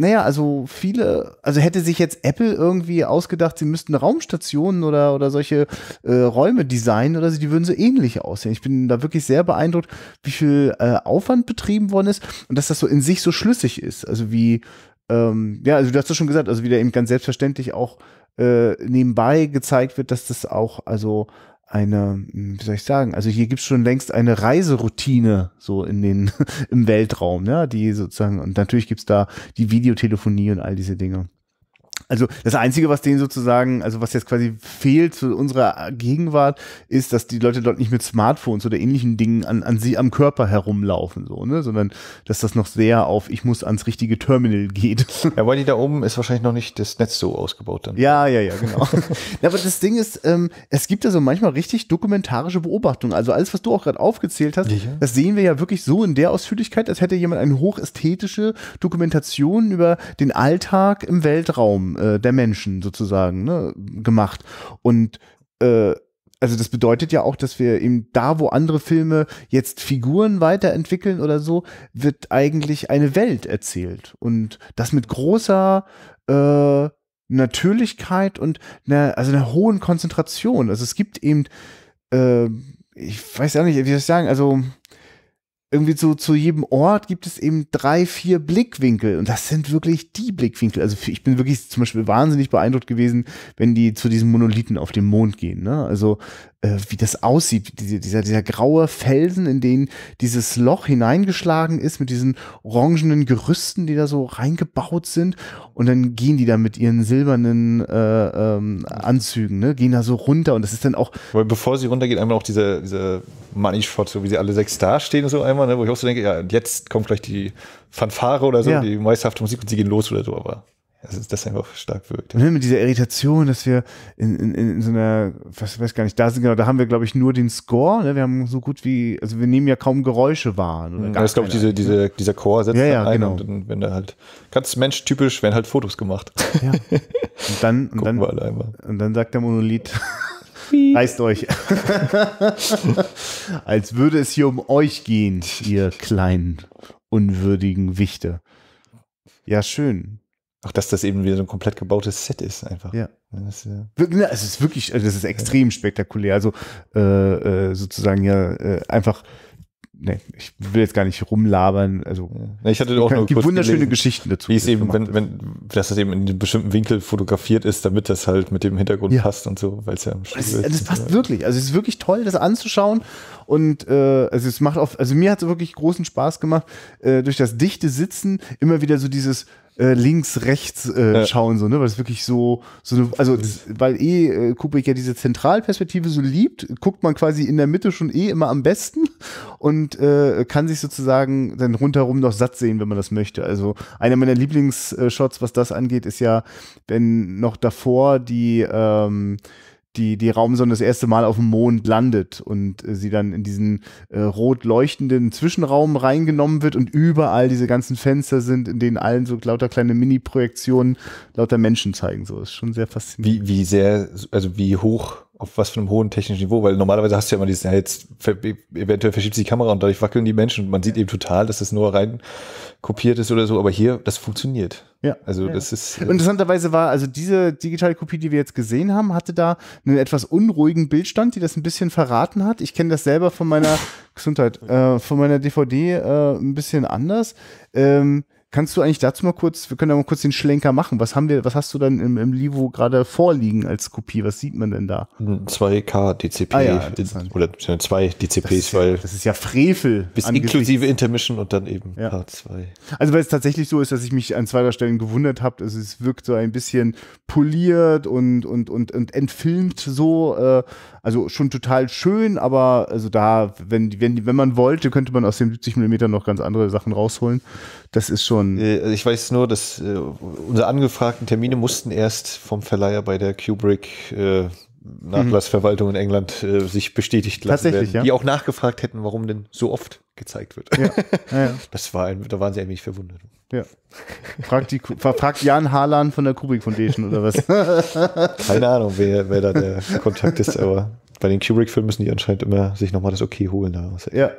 naja, also viele, also hätte sich jetzt Apple irgendwie ausgedacht, sie müssten Raumstationen oder, oder solche äh, Räume designen oder sie, die würden so ähnlich aussehen. Ich bin da wirklich sehr beeindruckt, wie viel äh, Aufwand betrieben worden ist und dass das so in sich so schlüssig ist. Also wie, ähm, ja, also du hast es schon gesagt, also wie da eben ganz selbstverständlich auch äh, nebenbei gezeigt wird, dass das auch, also eine, hm, wie soll ich sagen, also hier gibt's schon längst eine Reiseroutine so in den, im Weltraum, ne? Die sozusagen, und natürlich gibt's da die Videotelefonie und all diese Dinge. Also das Einzige, was denen sozusagen, also was jetzt quasi fehlt zu unserer Gegenwart, ist, dass die Leute dort nicht mit Smartphones oder ähnlichen Dingen an, an sie am Körper herumlaufen, so, ne? Sondern dass das noch sehr auf ich muss ans richtige Terminal geht. Ja, weil die da oben ist wahrscheinlich noch nicht das Netz so ausgebaut dann. Ja, ja, ja, genau. ja, aber das Ding ist, ähm, es gibt da so manchmal richtig dokumentarische Beobachtungen. Also alles, was du auch gerade aufgezählt hast, Sicher? das sehen wir ja wirklich so in der Ausführlichkeit, als hätte jemand eine hochästhetische Dokumentation über den Alltag im Weltraum äh, der Menschen sozusagen ne, gemacht. Und äh, also das bedeutet ja auch, dass wir eben da, wo andere Filme jetzt Figuren weiterentwickeln oder so, wird eigentlich eine Welt erzählt. Und das mit großer äh, Natürlichkeit und einer, also einer hohen Konzentration. Also es gibt eben, äh, ich weiß ja nicht, wie soll ich sagen, also irgendwie so zu jedem Ort gibt es eben drei, vier Blickwinkel und das sind wirklich die Blickwinkel. Also ich bin wirklich zum Beispiel wahnsinnig beeindruckt gewesen, wenn die zu diesen Monolithen auf dem Mond gehen. Ne? Also äh, wie das aussieht, diese, dieser, dieser graue Felsen, in den dieses Loch hineingeschlagen ist mit diesen orangenen Gerüsten, die da so reingebaut sind und dann gehen die da mit ihren silbernen äh, ähm, Anzügen, ne? gehen da so runter und das ist dann auch... Aber bevor sie runtergehen, einmal auch dieser, dieser Money-Shot, so wie sie alle sechs da stehen und so einmal Hammer, ne, wo ich auch so denke, ja, jetzt kommt gleich die Fanfare oder so, ja. die meisterhafte Musik und sie gehen los oder so, aber das ist das einfach stark wirkt. Ja. Ne, mit dieser Irritation, dass wir in, in, in so einer, was weiß gar nicht, da sind genau, da haben wir, glaube ich, nur den Score, ne? Wir haben so gut wie, also wir nehmen ja kaum Geräusche wahr. Oder mhm. das glaube ich, diese, diese, dieser Chor setzt ja, ja, ein genau. und dann, wenn da halt, ganz menschtypisch, werden halt Fotos gemacht. Ja. Und dann, und dann, und dann sagt der Monolith. Reißt euch. Als würde es hier um euch gehen, ihr kleinen, unwürdigen Wichte. Ja, schön. Auch dass das eben wieder so ein komplett gebautes Set ist, einfach. Ja. Das, ja. Äh, es ist wirklich, also das ist extrem ja. spektakulär. Also äh, äh, sozusagen ja äh, einfach nee, ich will jetzt gar nicht rumlabern. Also ich hatte auch nur die wunderschöne gelesen, Geschichten dazu. Wie es eben, wenn, wenn, dass das eben in einem bestimmten Winkel fotografiert ist, damit das halt mit dem Hintergrund ja. passt und so, weil es ja im das, ist. Das also passt wirklich. Also es ist wirklich toll, das anzuschauen. Und äh, also es macht auf, also mir hat es wirklich großen Spaß gemacht, äh, durch das dichte Sitzen immer wieder so dieses äh, links, rechts äh, ja. schauen, so, ne? Weil es wirklich so, so eine, also weil eh äh, Kubrick ja diese Zentralperspektive so liebt, guckt man quasi in der Mitte schon eh immer am besten und äh, kann sich sozusagen dann rundherum noch satt sehen, wenn man das möchte. Also einer meiner Lieblingsshots, äh, was das angeht, ist ja, wenn noch davor die ähm, die, die Raumsonde das erste Mal auf dem Mond landet und äh, sie dann in diesen äh, rot leuchtenden Zwischenraum reingenommen wird und überall diese ganzen Fenster sind, in denen allen so lauter kleine Mini-Projektionen lauter Menschen zeigen. So ist schon sehr faszinierend. Wie, wie sehr, also wie hoch auf was für einem hohen technischen Niveau, weil normalerweise hast du ja immer dieses, ja, jetzt e-, eventuell verschiebt sich die Kamera und dadurch wackeln die Menschen und man sieht eben total, dass das nur rein kopiert ist oder so, aber hier, das funktioniert. Ja. Also ja. das ist. Äh Interessanterweise war, also diese digitale Kopie, die wir jetzt gesehen haben, hatte da einen etwas unruhigen Bildstand, die das ein bisschen verraten hat. Ich kenne das selber von meiner Gesundheit, äh, von meiner DVD äh, ein bisschen anders. Ähm, Kannst du eigentlich dazu mal kurz, wir können da mal kurz den Schlenker machen. Was haben wir, was hast du dann im, im Livo gerade vorliegen als Kopie? Was sieht man denn da? 2K DCP ah, ja, oder zwei DCPs, das ja, weil. Das ist ja Frevel. Bis inklusive Intermission und dann eben ja. Part 2. Also weil es tatsächlich so ist, dass ich mich an zweiter Stelle gewundert habe. Also es wirkt so ein bisschen poliert und, und, und, und entfilmt so, äh, also schon total schön, aber also da, wenn, wenn, wenn man wollte, könnte man aus dem 70 mm noch ganz andere Sachen rausholen. Das ist schon. Äh, ich weiß nur, dass äh, unsere angefragten Termine mussten erst vom Verleiher bei der Kubrick äh, Nachlassverwaltung in England äh, sich bestätigt lassen Tatsächlich, werden, ja. die auch nachgefragt hätten, warum denn so oft gezeigt wird. Ja. Ja, ja. Das war ein, da waren sie ein wenig verwundert. Ja. Fragt, die, fragt Jan Harlan von der Kubrick Foundation oder was? Keine Ahnung, wer, wer da der Kontakt ist, aber bei den Kubrick-Filmen müssen die anscheinend immer sich nochmal das Okay holen. Da. Ja.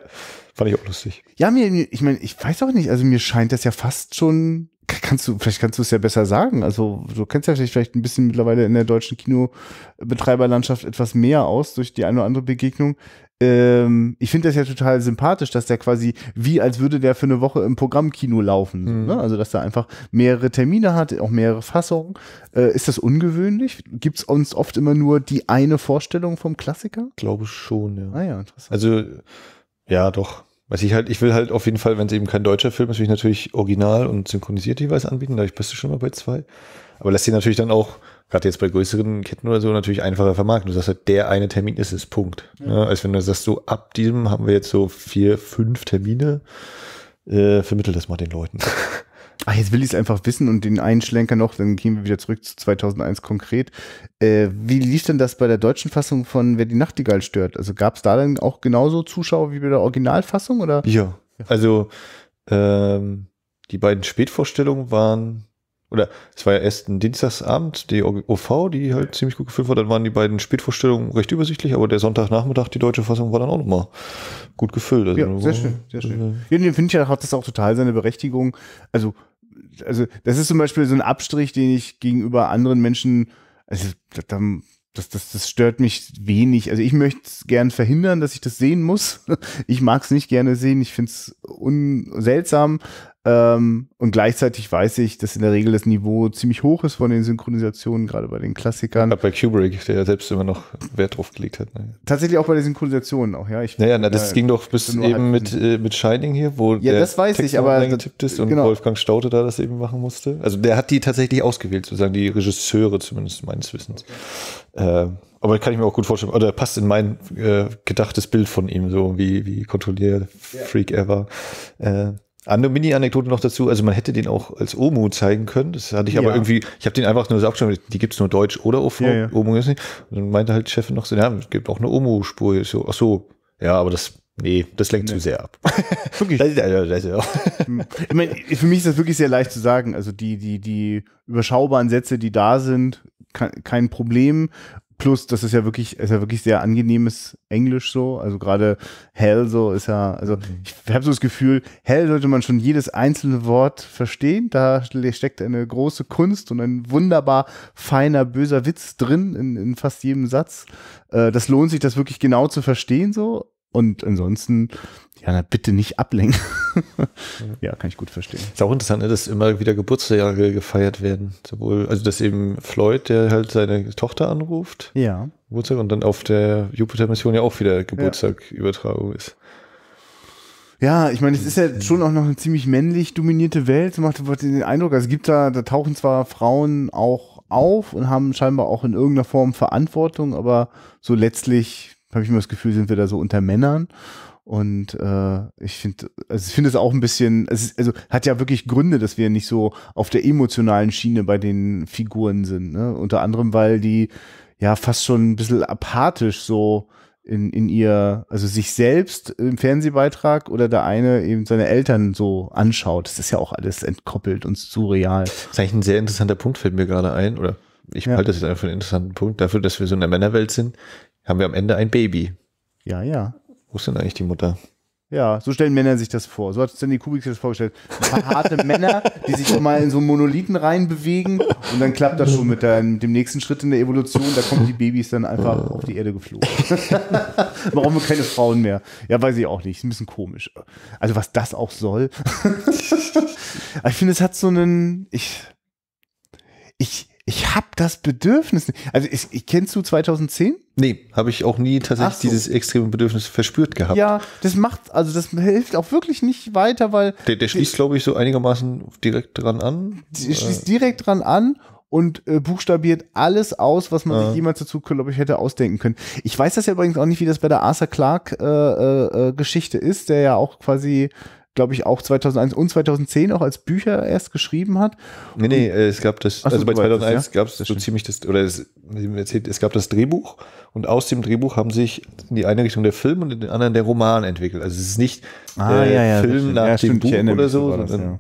Fand ich auch lustig. Ja, mir, ich meine, ich weiß auch nicht, also mir scheint das ja fast schon kannst du, vielleicht kannst du es ja besser sagen. Also du kennst ja vielleicht ein bisschen mittlerweile in der deutschen Kinobetreiberlandschaft etwas mehr aus durch die eine oder andere Begegnung. Ähm, ich finde das ja total sympathisch, dass der quasi wie als würde der für eine Woche im Programmkino laufen. Mhm. Ne? Also dass er einfach mehrere Termine hat, auch mehrere Fassungen. Äh, ist das ungewöhnlich? Gibt es uns oft immer nur die eine Vorstellung vom Klassiker? Glaube schon, ja. Ah ja, interessant. Also ja, doch. Weiß ich halt, ich will halt auf jeden Fall, wenn es eben kein deutscher Film ist, will ich natürlich original und synchronisiert jeweils anbieten. Da bist du schon mal bei zwei. Aber lässt sich natürlich dann auch, gerade jetzt bei größeren Ketten oder so, natürlich einfacher vermarkten. Du sagst halt, der eine Termin ist es, Punkt. Ja. Ja, ne? als wenn du sagst, so ab diesem haben wir jetzt so vier, fünf Termine, äh, vermittel das mal den Leuten. Ach, jetzt will ich es einfach wissen und den einen Schlenker noch, dann gehen wir wieder zurück zu 2001 konkret. Äh, wie lief denn das bei der deutschen Fassung von Wer die Nachtigall stört? Also gab es da dann auch genauso Zuschauer wie bei der Originalfassung oder? Ja, also ähm, die beiden Spätvorstellungen waren, oder es war ja erst ein Dienstagsabend, die OV, die halt ziemlich gut gefüllt war, dann waren die beiden Spätvorstellungen recht übersichtlich, aber der Sonntagnachmittag, die deutsche Fassung, war dann auch nochmal gut gefüllt. Also ja, sehr schön, sehr schön. Äh, ja, finde ich, hat das auch total seine Berechtigung. Also also das ist zum Beispiel so ein Abstrich, den ich gegenüber anderen Menschen, also das, das, das stört mich wenig. Also ich möchte gern verhindern, dass ich das sehen muss. Ich mag es nicht gerne sehen. Ich finde es seltsam. Ähm, und gleichzeitig weiß ich, dass in der Regel das Niveau ziemlich hoch ist von den Synchronisationen, gerade bei den Klassikern. Gerade bei Kubrick, der ja selbst immer noch Wert drauf gelegt hat. Ne? Tatsächlich auch bei den Synchronisationen auch, ja. Ich, naja, na, das ja, äh, ging doch bis eben mit, äh, mit Shining hier, wo ja, der das weiß Text ich, aber eingetippt ist und genau. Wolfgang Staute da das eben machen musste. Also der hat die tatsächlich ausgewählt, sozusagen die Regisseure zumindest meines Wissens. Äh, aber kann ich mir auch gut vorstellen. Oder passt in mein äh, gedachtes Bild von ihm so, wie, wie kontrolliert Freak er war. Äh, andere Mini-Anekdote noch dazu, also man hätte den auch als OMU zeigen können. Das hatte ich ja. aber irgendwie, ich habe den einfach nur gesagt, die gibt es nur Deutsch oder OV, ja, ja. Omo ist nicht. Und dann meinte halt Chefin noch so, ja, es gibt auch eine omu spur So, ach so, ja, aber das, nee, das lenkt nee. zu sehr ab. Wirklich? Hm. ich meine, für mich ist das wirklich sehr leicht zu sagen. Also die, die, die überschaubaren Sätze, die da sind, kein Problem. Plus, das ist ja wirklich, ist ja wirklich sehr angenehmes Englisch so. Also gerade hell so ist ja, also mhm. ich habe so das Gefühl, hell sollte man schon jedes einzelne Wort verstehen. Da steckt eine große Kunst und ein wunderbar feiner, böser Witz drin in, in fast jedem Satz. Äh, das lohnt sich, das wirklich genau zu verstehen so. Und ansonsten, ja, na, bitte nicht ablenken. ja, kann ich gut verstehen. Ist auch interessant, ne, dass immer wieder Geburtstage gefeiert werden. Sowohl, also dass eben Floyd, der halt seine Tochter anruft, ja. Geburtstag und dann auf der Jupiter-Mission ja auch wieder Geburtstagübertragung ja. ist. Ja, ich meine, es ist ja schon auch noch eine ziemlich männlich dominierte Welt, macht den Eindruck. Also es gibt da, da tauchen zwar Frauen auch auf und haben scheinbar auch in irgendeiner Form Verantwortung, aber so letztlich habe ich immer das Gefühl, sind wir da so unter Männern. Und äh, ich finde, also ich finde es auch ein bisschen, ist, also hat ja wirklich Gründe, dass wir nicht so auf der emotionalen Schiene bei den Figuren sind. Ne? Unter anderem, weil die ja fast schon ein bisschen apathisch so in, in ihr, also sich selbst im Fernsehbeitrag oder der eine eben seine Eltern so anschaut. Das ist ja auch alles entkoppelt und surreal. Das ist eigentlich ein sehr interessanter Punkt, fällt mir gerade ein, oder ich ja. halte das jetzt einfach für einen interessanten Punkt, dafür, dass wir so in der Männerwelt sind, haben wir am Ende ein Baby. Ja, ja. Wo ist denn eigentlich die Mutter? Ja, so stellen Männer sich das vor. So hat Stanley Kubrick sich das vorgestellt. Ein paar harte Männer, die sich mal in so Monolithen reinbewegen und dann klappt das schon mit dem, dem nächsten Schritt in der Evolution. Da kommen die Babys dann einfach äh. auf die Erde geflogen. Warum wir keine Frauen mehr? Ja, weiß ich auch nicht. Ist ein bisschen komisch. Also was das auch soll. ich finde, es hat so einen. Ich, ich, ich habe das Bedürfnis nicht. Also ich, ich kennst du 2010? Nee, habe ich auch nie tatsächlich so. dieses extreme Bedürfnis verspürt gehabt. Ja, das macht, also das hilft auch wirklich nicht weiter, weil. Der, der schließt, glaube ich, so einigermaßen direkt dran an. Der schließt äh, direkt dran an und äh, buchstabiert alles aus, was man ja. sich jemals dazu, glaube ich, hätte ausdenken können. Ich weiß das ja übrigens auch nicht, wie das bei der Arthur Clark äh, äh, äh, Geschichte ist, der ja auch quasi glaube ich, auch 2001 und 2010 auch als Bücher erst geschrieben hat. Nee, nee, äh, es gab das, so, also bei 2001 ja? gab es so ziemlich das, oder es, erzählt, es gab das Drehbuch und aus dem Drehbuch haben sich in die eine Richtung der Film und in den anderen der Roman entwickelt. Also es ist nicht ah, äh, ja, ja, Film nach ja, stimmt, Buch oder so, das, sondern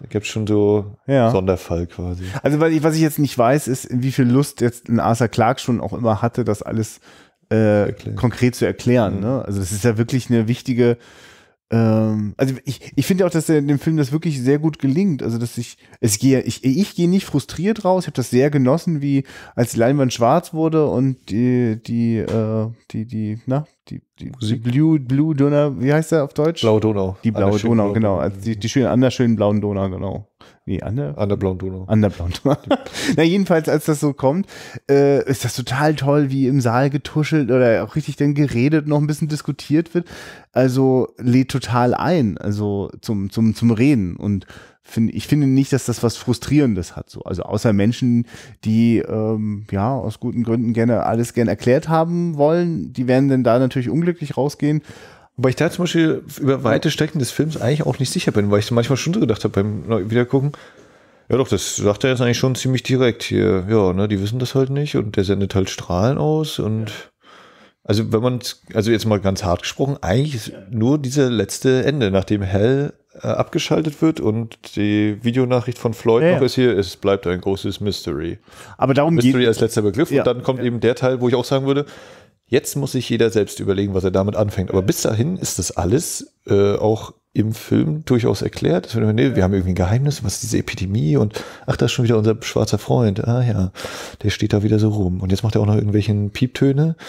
da gibt schon so ja. Sonderfall quasi. Also was ich, was ich jetzt nicht weiß, ist, wie viel Lust jetzt ein Arthur Clark schon auch immer hatte, das alles äh, zu konkret zu erklären. Mhm. Ne? Also das ist ja wirklich eine wichtige ähm, also ich, ich finde auch, dass der, dem Film das wirklich sehr gut gelingt. Also, dass ich, es gehe, ich, ich gehe nicht frustriert raus. Ich habe das sehr genossen, wie als die Leinwand schwarz wurde und die, die, äh, die, die, na, die, die, die Blue, Blue Donau, wie heißt der auf Deutsch? Blaue Donau. Die Blaue Donau, genau. Also die, die schönen, an schönen blauen Donau, genau. Nee, an der, an der blauen Donau. An der blauen Donau. Na, jedenfalls, als das so kommt, äh, ist das total toll, wie im Saal getuschelt oder auch richtig dann geredet, noch ein bisschen diskutiert wird. Also lädt total ein, also zum, zum, zum Reden. Und find, ich finde nicht, dass das was Frustrierendes hat. So. Also außer Menschen, die ähm, ja aus guten Gründen gerne alles gern erklärt haben wollen, die werden dann da natürlich unglücklich rausgehen. Weil ich da zum Beispiel über weite Strecken des Films eigentlich auch nicht sicher bin, weil ich manchmal schon so gedacht habe beim Wiedergucken, ja doch, das sagt er jetzt eigentlich schon ziemlich direkt hier. Ja, ne, die wissen das halt nicht und der sendet halt Strahlen aus und ja. also wenn man, also jetzt mal ganz hart gesprochen, eigentlich ja. nur diese letzte Ende, nachdem Hell äh, abgeschaltet wird und die Videonachricht von Floyd ja, noch ist hier, es bleibt ein großes Mystery. Aber darum Mystery geht Mystery als letzter Begriff und dann kommt eben der Teil, wo ich auch sagen würde, Jetzt muss sich jeder selbst überlegen, was er damit anfängt. Aber bis dahin ist das alles äh, auch im Film durchaus erklärt. Nee, wir haben irgendwie ein Geheimnis, was ist diese Epidemie und ach, da ist schon wieder unser schwarzer Freund. Ah ja, der steht da wieder so rum. Und jetzt macht er auch noch irgendwelchen Pieptöne.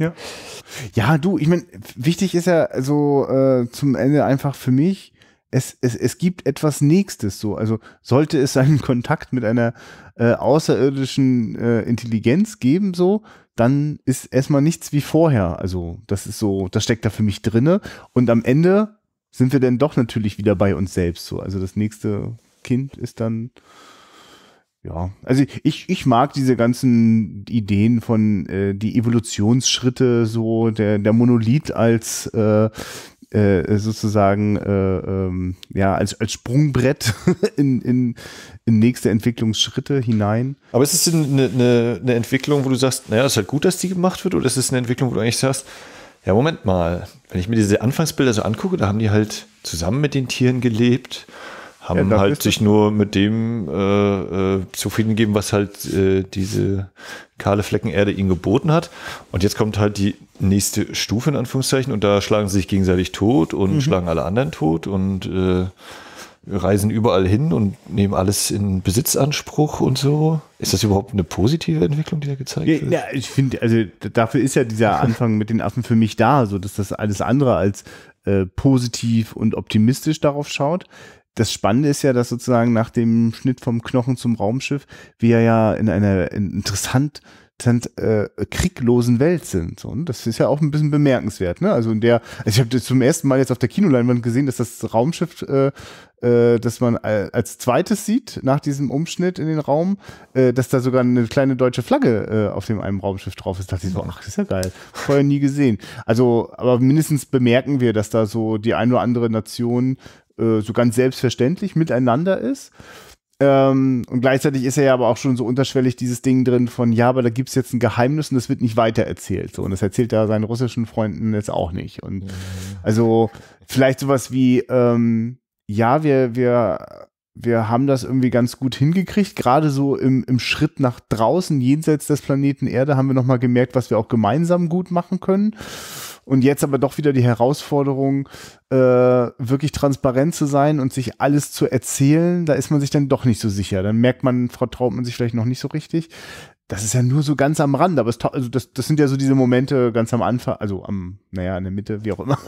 Ja. Ja, du, ich meine, wichtig ist ja so äh, zum Ende einfach für mich, es, es, es gibt etwas Nächstes so. Also sollte es einen Kontakt mit einer äh, außerirdischen äh, Intelligenz geben, so, dann ist erstmal nichts wie vorher. Also das ist so, das steckt da für mich drinne. Und am Ende sind wir dann doch natürlich wieder bei uns selbst. So, also das nächste Kind ist dann ja, also ich, ich mag diese ganzen Ideen von äh, die Evolutionsschritte, so der, der Monolith als äh, äh, sozusagen äh, ähm, ja als, als Sprungbrett in, in, in nächste Entwicklungsschritte hinein. Aber ist es eine, eine, eine Entwicklung, wo du sagst, naja, ist halt gut, dass die gemacht wird, oder ist es eine Entwicklung, wo du eigentlich sagst, ja, Moment mal, wenn ich mir diese Anfangsbilder so angucke, da haben die halt zusammen mit den Tieren gelebt haben ja, halt sich nur mit dem äh, äh, zufrieden gegeben, was halt äh, diese kahle Fleckenerde ihnen geboten hat. Und jetzt kommt halt die nächste Stufe in Anführungszeichen und da schlagen sie sich gegenseitig tot und mhm. schlagen alle anderen tot und äh, reisen überall hin und nehmen alles in Besitzanspruch und so. Ist das überhaupt eine positive Entwicklung, die da gezeigt wird? Ja, ich finde, also dafür ist ja dieser Anfang mit den Affen für mich da, so dass das alles andere als äh, positiv und optimistisch darauf schaut das Spannende ist ja, dass sozusagen nach dem Schnitt vom Knochen zum Raumschiff wir ja in einer interessanten äh, krieglosen Welt sind. Und ne? das ist ja auch ein bisschen bemerkenswert. Ne? Also in der, also ich habe das zum ersten Mal jetzt auf der Kinoleinwand gesehen, dass das Raumschiff, äh, äh, das man als zweites sieht nach diesem Umschnitt in den Raum, äh, dass da sogar eine kleine deutsche Flagge äh, auf dem einen Raumschiff drauf ist. Da dachte ich so, ach, das ist ja geil. Vorher nie gesehen. Also, aber mindestens bemerken wir, dass da so die ein oder andere Nation äh, so ganz selbstverständlich miteinander ist. Ähm, und gleichzeitig ist er ja aber auch schon so unterschwellig dieses Ding drin von, ja, aber da gibt es jetzt ein Geheimnis und das wird nicht weitererzählt. So, und das erzählt er seinen russischen Freunden jetzt auch nicht. Und ja. Mhm. also vielleicht sowas wie, ähm, ja, wir, wir wir haben das irgendwie ganz gut hingekriegt. Gerade so im, im Schritt nach draußen, jenseits des Planeten Erde, haben wir nochmal gemerkt, was wir auch gemeinsam gut machen können. Und jetzt aber doch wieder die Herausforderung, äh, wirklich transparent zu sein und sich alles zu erzählen. Da ist man sich dann doch nicht so sicher. Dann merkt man, Frau Trautmann sich vielleicht noch nicht so richtig. Das ist ja nur so ganz am Rand, aber es, also das, das sind ja so diese Momente ganz am Anfang, also am, naja, in der Mitte, wie auch immer.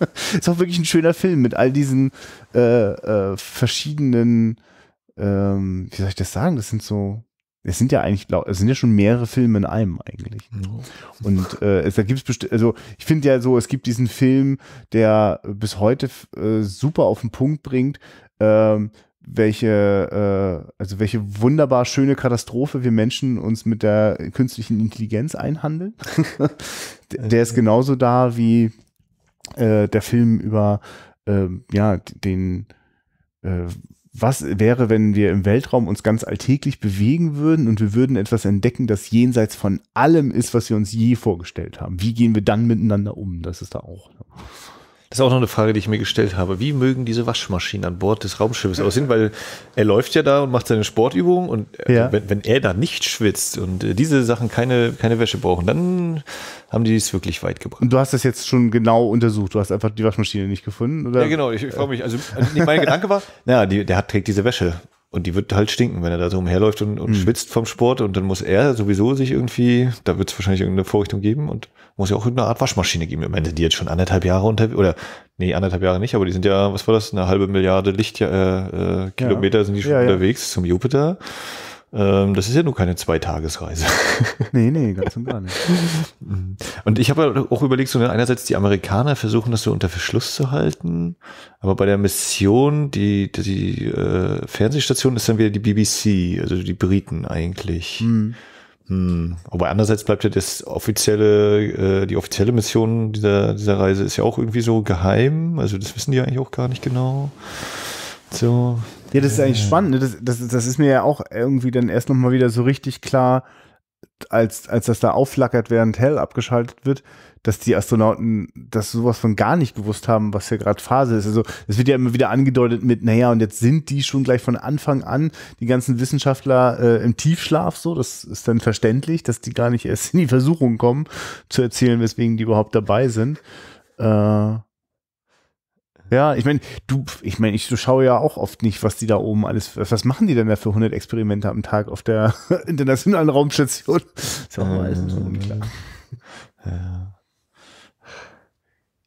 ist auch wirklich ein schöner Film mit all diesen äh, äh, verschiedenen, ähm, wie soll ich das sagen? Das sind so es sind ja eigentlich, es sind ja schon mehrere Filme in einem eigentlich. Ja. Und äh, es da gibt's also ich finde ja so, es gibt diesen Film, der bis heute äh, super auf den Punkt bringt, ähm, äh, welche, also welche wunderbar schöne Katastrophe wir Menschen uns mit der künstlichen Intelligenz einhandeln. der, der ist genauso da wie äh, der Film über ähm, ja den äh, was wäre, wenn wir im Weltraum uns ganz alltäglich bewegen würden und wir würden etwas entdecken, das jenseits von allem ist, was wir uns je vorgestellt haben? Wie gehen wir dann miteinander um? Das ist da auch. Das ist auch noch eine Frage, die ich mir gestellt habe. Wie mögen diese Waschmaschinen an Bord des Raumschiffes aussehen? Weil er läuft ja da und macht seine Sportübungen und äh, ja. wenn, wenn, er da nicht schwitzt und äh, diese Sachen keine, keine Wäsche brauchen, dann haben die es wirklich weit gebracht. Und du hast das jetzt schon genau untersucht. Du hast einfach die Waschmaschine nicht gefunden, oder? Ja, genau. Ich, ich frage mich. Also, also, mein Gedanke war, naja, die, der hat, trägt diese Wäsche. Und die wird halt stinken, wenn er da so umherläuft und, und mhm. schwitzt vom Sport. Und dann muss er sowieso sich irgendwie, da wird es wahrscheinlich irgendeine Vorrichtung geben und muss ja auch eine Art Waschmaschine geben. Im Ende, die jetzt schon anderthalb Jahre unter, oder nee, anderthalb Jahre nicht, aber die sind ja, was war das, eine halbe Milliarde Lichtkilometer äh, äh, Kilometer ja. sind die schon ja, unterwegs ja. zum Jupiter. Ähm, das ist ja nur keine Zweitagesreise. Nee, nee, ganz und gar nicht. Mhm. Und ich habe halt auch überlegt, so einerseits die Amerikaner versuchen das so unter Verschluss zu halten, aber bei der Mission, die, die äh, Fernsehstation ist dann wieder die BBC, also die Briten eigentlich. Mhm. Hm. Aber andererseits bleibt ja das offizielle, äh, die offizielle Mission dieser, dieser Reise ist ja auch irgendwie so geheim. Also das wissen die eigentlich auch gar nicht genau. So, ja, das ist eigentlich spannend. Ne? Das, das, das ist mir ja auch irgendwie dann erst nochmal wieder so richtig klar, als, als das da aufflackert, während Hell abgeschaltet wird, dass die Astronauten das sowas von gar nicht gewusst haben, was hier gerade Phase ist. Also es wird ja immer wieder angedeutet mit, naja, und jetzt sind die schon gleich von Anfang an, die ganzen Wissenschaftler äh, im Tiefschlaf so, das ist dann verständlich, dass die gar nicht erst in die Versuchung kommen, zu erzählen, weswegen die überhaupt dabei sind. Äh, ja, ich meine, du, ich meine, ich, schaue ja auch oft nicht, was die da oben alles, was machen die denn da für 100 Experimente am Tag auf der internationalen Raumstation? Das Ist auch alles meistens ähm, unklar. Ja.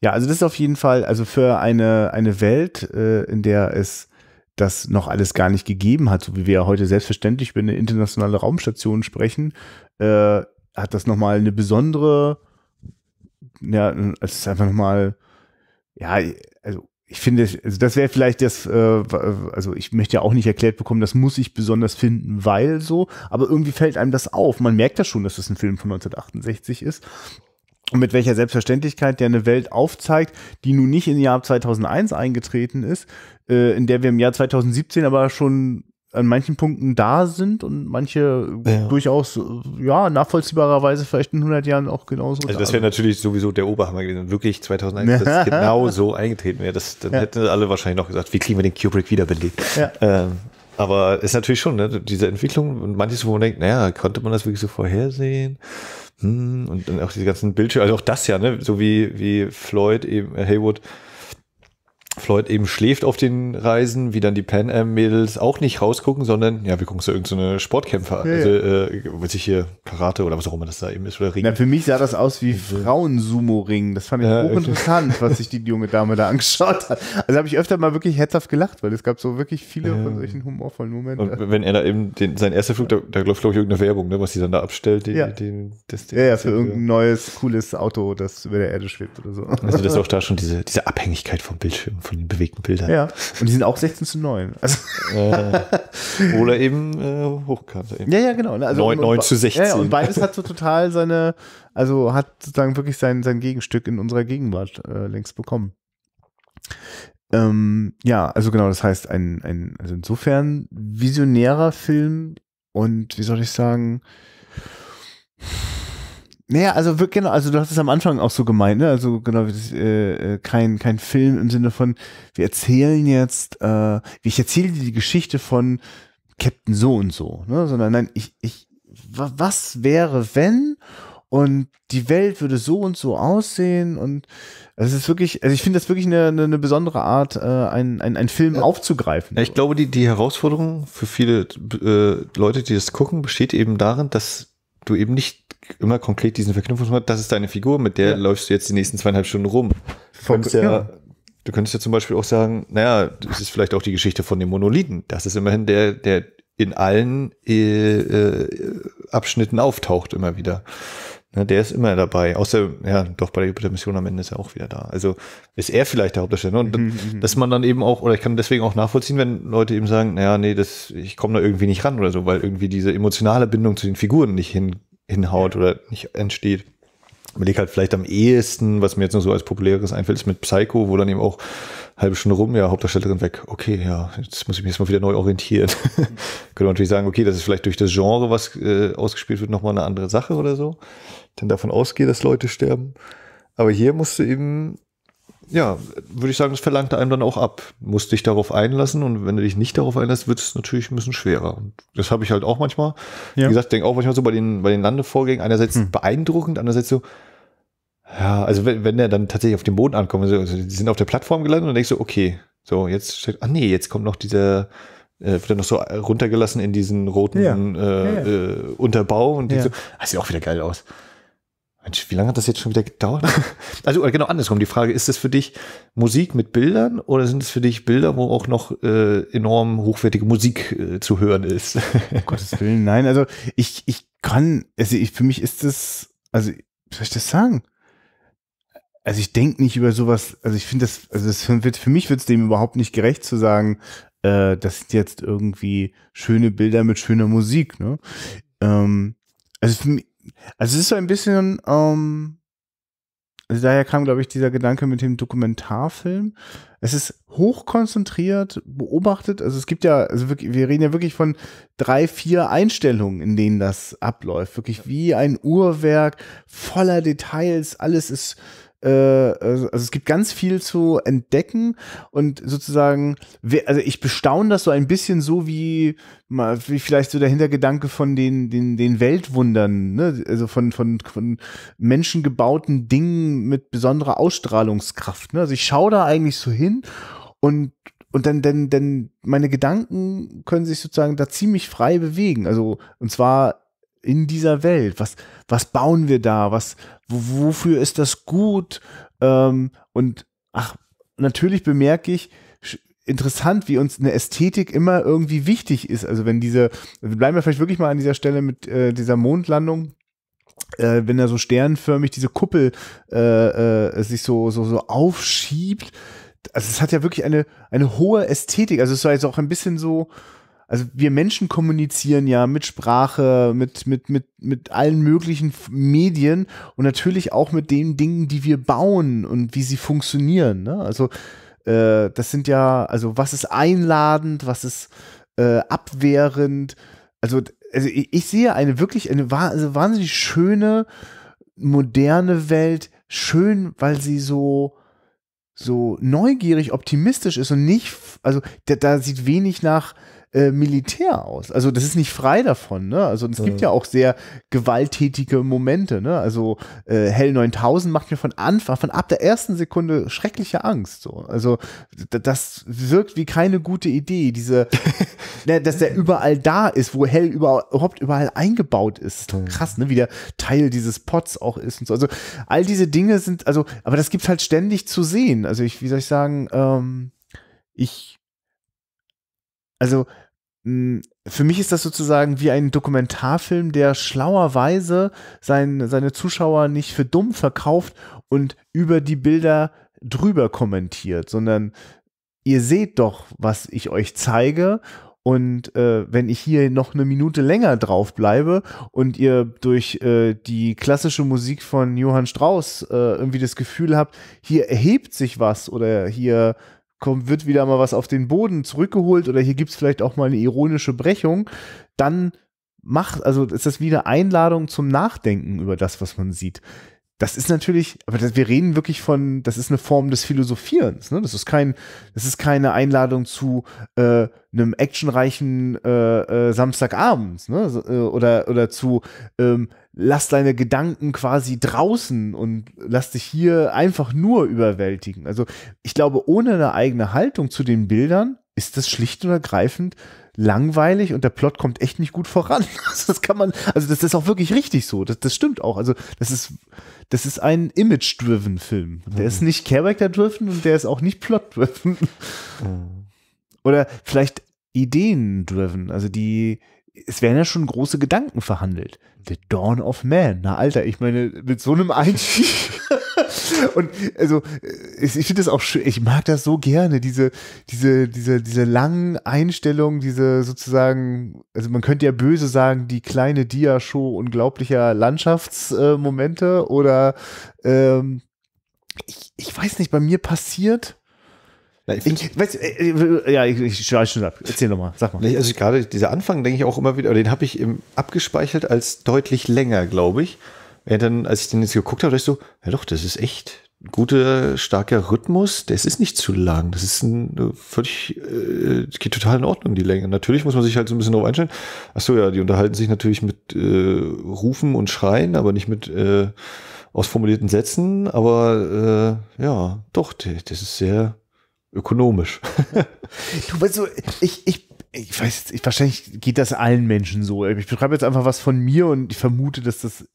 ja, also das ist auf jeden Fall, also für eine, eine Welt, äh, in der es das noch alles gar nicht gegeben hat, so wie wir ja heute selbstverständlich über eine internationale Raumstation sprechen, äh, hat das nochmal eine besondere, ja, es ist einfach nochmal, ja, also ich finde, also das wäre vielleicht das, äh, also ich möchte ja auch nicht erklärt bekommen, das muss ich besonders finden, weil so, aber irgendwie fällt einem das auf. Man merkt ja schon, dass das ein Film von 1968 ist. Und mit welcher Selbstverständlichkeit der eine Welt aufzeigt, die nun nicht im Jahr 2001 eingetreten ist, äh, in der wir im Jahr 2017 aber schon an manchen Punkten da sind und manche ja. durchaus, ja, nachvollziehbarerweise vielleicht in 100 Jahren auch genauso. Also das wäre natürlich sowieso der Oberhammer gewesen, wirklich 2001, das genau so eingetreten wäre. Das, dann ja. hätten alle wahrscheinlich noch gesagt, wie kriegen wir den Kubrick wieder belegt? Ja. Ähm, aber ist natürlich schon, ne, diese Entwicklung und manches, wo man denkt, naja, konnte man das wirklich so vorhersehen? Hm, und dann auch diese ganzen Bildschirme, also auch das ja, ne, so wie, wie Floyd eben, äh, Haywood, Floyd eben schläft auf den Reisen, wie dann die Pan Am-Mädels auch nicht rausgucken, sondern ja, wir gucken so irgendeine Sportkämpfer, ja, also, äh, weiß ich hier, Karate oder was auch immer das da eben ist, oder Ring. Na, für mich sah das aus wie also Frauen-Sumo-Ring. Das fand ich ja, hochinteressant, okay. was sich die junge Dame da angeschaut hat. Also habe ich öfter mal wirklich herzhaft gelacht, weil es gab so wirklich viele ja. von solchen humorvollen Momenten. Und wenn er da eben den, sein erster Flug, da, da läuft, glaube ich, irgendeine Werbung, ne, was sie dann da abstellt, den, ja. Den, das, den, ja, ja, für irgendein neues, cooles Auto, das über der Erde schwebt oder so. Also das ist auch da schon diese, diese Abhängigkeit vom Bildschirm von den bewegten Bildern. Ja. Und die sind auch 16 zu 9. Also äh, oder eben äh, Hochkante. Eben. Ja, ja, genau. Ne, also 9, 9 zu 16. Ja, und beides hat so total seine, also hat sozusagen wirklich sein, sein Gegenstück in unserer Gegenwart äh, längst bekommen. Ähm, ja, also genau, das heißt, ein, ein, also insofern visionärer Film und wie soll ich sagen, naja, also genau, also du hast es am Anfang auch so gemeint, ne? Also genau, äh, äh, kein, kein Film im Sinne von, wir erzählen jetzt, äh, wie ich erzähle dir die Geschichte von Captain so und so, ne? Sondern nein, ich, ich, was wäre, wenn? Und die Welt würde so und so aussehen und es ist wirklich, also ich finde das wirklich eine, eine, besondere Art, äh, einen, einen, einen Film aufzugreifen. Ja, ich glaube, die, die Herausforderung für viele äh, Leute, die das gucken, besteht eben darin, dass du eben nicht immer konkret diesen Verknüpfungsmodus, das ist deine Figur, mit der ja. läufst du jetzt die nächsten zweieinhalb Stunden rum. Du könntest ja, ja, du könntest ja zum Beispiel auch sagen, naja, das ist vielleicht auch die Geschichte von dem Monolithen. Das ist immerhin der, der in allen äh, äh, Abschnitten auftaucht immer wieder. Ne, der ist immer dabei. Außer, ja, doch bei der Jupiter-Mission am Ende ist er auch wieder da. Also ist er vielleicht der Hauptdarsteller. Ne? Und mhm, mhm, dass man dann eben auch, oder ich kann deswegen auch nachvollziehen, wenn Leute eben sagen, naja, nee, das, ich komme da irgendwie nicht ran oder so, weil irgendwie diese emotionale Bindung zu den Figuren nicht hin, hinhaut oder nicht entsteht überlege halt vielleicht am ehesten, was mir jetzt noch so als populäres einfällt, ist mit Psycho, wo dann eben auch halbe Stunde rum, ja, Hauptdarstellerin weg. Okay, ja, jetzt muss ich mich erstmal wieder neu orientieren. Könnte man natürlich sagen, okay, das ist vielleicht durch das Genre, was äh, ausgespielt wird, nochmal eine andere Sache oder so. Denn davon ausgehe, dass Leute sterben. Aber hier musst du eben, ja, würde ich sagen, das verlangt einem dann auch ab. Musst dich darauf einlassen und wenn du dich nicht darauf einlässt, wird es natürlich ein bisschen schwerer. Und das habe ich halt auch manchmal. Ja. Wie gesagt, denke auch manchmal so bei den, bei den Landevorgängen einerseits hm. beeindruckend, andererseits so, ja, also wenn, wenn er dann tatsächlich auf dem Boden ankommt, also die sind auf der Plattform gelandet und dann denkst du, okay, so jetzt, ah nee, jetzt kommt noch dieser, äh, wird er noch so runtergelassen in diesen roten ja. Äh, ja, ja. Äh, Unterbau und ja. so, ah, sieht auch wieder geil aus. Mensch, wie lange hat das jetzt schon wieder gedauert? also genau andersrum, die Frage, ist das für dich Musik mit Bildern oder sind es für dich Bilder, wo auch noch äh, enorm hochwertige Musik äh, zu hören ist? um Gottes Willen, nein, also ich, ich kann, also ich, für mich ist das, also, soll ich das sagen? also ich denke nicht über sowas, also ich finde das, also das wird, für mich wird es dem überhaupt nicht gerecht zu sagen, äh, das sind jetzt irgendwie schöne Bilder mit schöner Musik, ne? Ähm, also, für mich, also es ist so ein bisschen, ähm, also daher kam, glaube ich, dieser Gedanke mit dem Dokumentarfilm. Es ist hochkonzentriert, beobachtet. Also es gibt ja, also wirklich, wir reden ja wirklich von drei, vier Einstellungen, in denen das abläuft. Wirklich wie ein Uhrwerk voller Details. Alles ist äh, also, also es gibt ganz viel zu entdecken und sozusagen, also ich bestaune das so ein bisschen so wie, wie vielleicht so der Hintergedanke von den, den, den Weltwundern, ne? also von, von, von menschengebauten Dingen mit besonderer Ausstrahlungskraft. Ne? Also ich schaue da eigentlich so hin und und dann, dann, dann, meine Gedanken können sich sozusagen da ziemlich frei bewegen. Also, und zwar in dieser Welt? Was, was bauen wir da? Was, wofür ist das gut? Ähm, und ach, natürlich bemerke ich, interessant, wie uns eine Ästhetik immer irgendwie wichtig ist. Also wenn diese, wir bleiben wir vielleicht wirklich mal an dieser Stelle mit äh, dieser Mondlandung. Äh, wenn da so sternförmig diese Kuppel äh, äh, sich so, so, so aufschiebt, also es hat ja wirklich eine, eine hohe Ästhetik. Also es war jetzt auch ein bisschen so, also wir Menschen kommunizieren ja mit Sprache, mit, mit, mit, mit allen möglichen Medien und natürlich auch mit den Dingen, die wir bauen und wie sie funktionieren. Ne? Also äh, das sind ja, also was ist einladend, was ist äh, abwehrend. Also, also ich, ich sehe eine wirklich, eine also wahnsinnig schöne, moderne Welt, schön, weil sie so, so neugierig, optimistisch ist und nicht, also da, da sieht wenig nach, äh, Militär aus. Also das ist nicht frei davon. Ne? Also es gibt mhm. ja auch sehr gewalttätige Momente. Ne? Also äh, Hell 9000 macht mir von Anfang, von ab der ersten Sekunde schreckliche Angst. So. Also das wirkt wie keine gute Idee. Diese, ne, dass der überall da ist, wo Hell überall, überhaupt überall eingebaut ist. ist mhm. krass, ne? wie der Teil dieses Pots auch ist und so. Also all diese Dinge sind, also, aber das gibt halt ständig zu sehen. Also ich, wie soll ich sagen, ähm, ich also hm, für mich ist das sozusagen wie ein Dokumentarfilm, der schlauerweise sein, seine Zuschauer nicht für dumm verkauft und über die Bilder drüber kommentiert, sondern ihr seht doch, was ich euch zeige und äh, wenn ich hier noch eine Minute länger drauf bleibe und ihr durch äh, die klassische Musik von Johann Strauss äh, irgendwie das Gefühl habt, hier erhebt sich was oder hier kommt, wird wieder mal was auf den Boden zurückgeholt oder hier gibt es vielleicht auch mal eine ironische Brechung, dann macht, also ist das wieder Einladung zum Nachdenken über das, was man sieht. Das ist natürlich, aber das, wir reden wirklich von, das ist eine Form des Philosophierens. Ne? Das ist kein, das ist keine Einladung zu äh, einem actionreichen äh, äh, Samstagabend ne? Äh, oder oder zu ähm, lass deine Gedanken quasi draußen und lass dich hier einfach nur überwältigen. Also ich glaube, ohne eine eigene Haltung zu den Bildern ist das schlicht und ergreifend langweilig und der Plot kommt echt nicht gut voran. Also das kann man, also das ist auch wirklich richtig so. Das, das stimmt auch. Also das ist, das ist ein Image-driven Film. Der mhm. ist nicht Character-driven und der ist auch nicht Plot-driven. Mhm. Oder vielleicht Ideen-driven. Also die, es werden ja schon große Gedanken verhandelt. The Dawn of Man. Na, Alter, ich meine, mit so einem Einstieg. Und also, ich, finde das auch schön, ich mag das so gerne, diese, diese, diese, diese langen Einstellungen, diese sozusagen, also man könnte ja böse sagen, die kleine Dia-Show unglaublicher Landschaftsmomente äh, oder ähm, ich, ich weiß nicht, bei mir passiert ich, weiß, äh, äh, ja, ich, ich schreibe schon ab. Erzähl nochmal, sag mal. Also gerade dieser Anfang denke ich auch immer wieder, den habe ich abgespeichert als deutlich länger, glaube ich. Ja, dann, als ich den jetzt geguckt habe, dachte ich so, ja doch, das ist echt ein guter, starker Rhythmus. Das ist nicht zu lang. Das ist ein, äh, völlig, äh, geht total in Ordnung, die Länge. Natürlich muss man sich halt so ein bisschen drauf einstellen. Achso, ja, die unterhalten sich natürlich mit äh, Rufen und Schreien, aber nicht mit äh, ausformulierten Sätzen. Aber äh, ja, doch, das ist sehr ökonomisch. du weißt so, ich, ich, ich weiß, ich, wahrscheinlich geht das allen Menschen so. Ich beschreibe jetzt einfach was von mir und ich vermute, dass das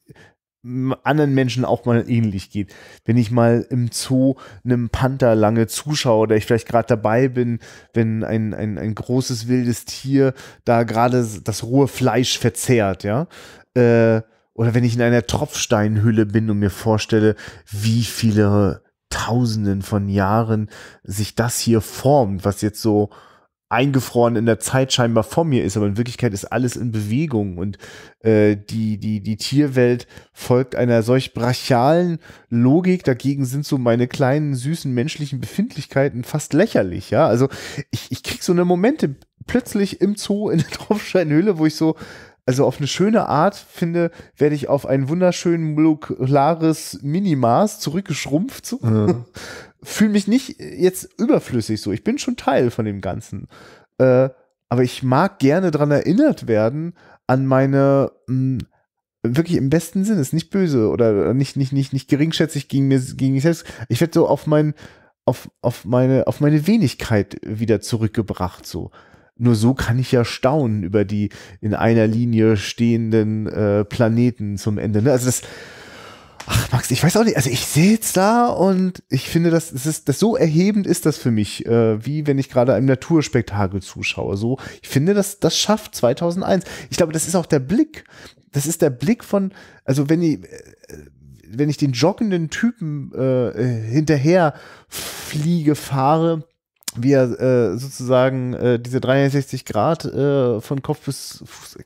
anderen Menschen auch mal ähnlich geht. Wenn ich mal im Zoo einem Panther lange zuschaue oder ich vielleicht gerade dabei bin, wenn ein, ein, ein großes wildes Tier da gerade das rohe Fleisch verzehrt, ja. Äh, oder wenn ich in einer Tropfsteinhülle bin und mir vorstelle, wie viele Tausenden von Jahren sich das hier formt, was jetzt so eingefroren in der Zeit scheinbar vor mir ist, aber in Wirklichkeit ist alles in Bewegung und äh, die, die, die Tierwelt folgt einer solch brachialen Logik, dagegen sind so meine kleinen, süßen menschlichen Befindlichkeiten fast lächerlich, ja, also ich, ich krieg so eine Momente plötzlich im Zoo in der Tropfsteinhöhle, wo ich so also auf eine schöne Art, finde, werde ich auf ein wunderschön molekulares Minimaß zurückgeschrumpft. Ja. Fühle mich nicht jetzt überflüssig so. Ich bin schon Teil von dem Ganzen. Äh, aber ich mag gerne daran erinnert werden, an meine mh, hm, wirklich im besten Sinne, ist nicht böse oder nicht, nicht, nicht, nicht geringschätzig gegen mir, gegen mich selbst. Ich werde so auf mein, auf, auf meine, auf meine Wenigkeit wieder zurückgebracht, so. Nur so kann ich ja staunen über die in einer Linie stehenden äh, Planeten zum Ende. Ne? Also das, ach Max, ich weiß auch nicht, also ich sehe jetzt da und ich finde, das, das, ist, das so erhebend ist das für mich, äh, wie wenn ich gerade einem Naturspektakel zuschaue. So, ich finde, das, das schafft 2001. Ich glaube, das ist auch der Blick. Das ist der Blick von, also wenn ich, äh, wenn ich den joggenden Typen äh, hinterher fliege, fahre, wie er äh, sozusagen äh, diese 360 Grad äh, von Kopf bis Fuß, äh,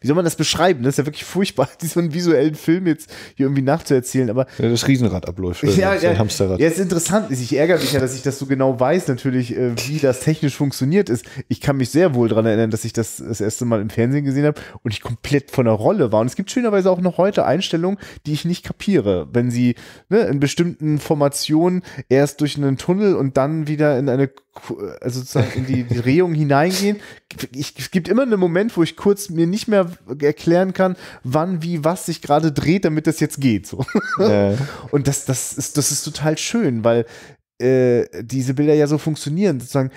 wie soll man das beschreiben? Das ist ja wirklich furchtbar, diesen visuellen Film jetzt hier irgendwie nachzuerzählen. Aber ja, das Riesenrad abläuft. Ja, ja, ja, Hamsterrad. ja, ist interessant. Ich ärgere mich ja, dass ich das so genau weiß, natürlich, äh, wie das technisch funktioniert ist. Ich kann mich sehr wohl daran erinnern, dass ich das das erste Mal im Fernsehen gesehen habe und ich komplett von der Rolle war. Und es gibt schönerweise auch noch heute Einstellungen, die ich nicht kapiere, wenn sie ne, in bestimmten Formationen erst durch einen Tunnel und dann wieder in eine also sozusagen in die, Drehung hineingehen. Ich, es gibt immer einen Moment, wo ich kurz mir nicht mehr erklären kann, wann, wie, was sich gerade dreht, damit das jetzt geht. So. Ja. Und das, das, ist, das ist total schön, weil äh, diese Bilder ja so funktionieren. Sozusagen,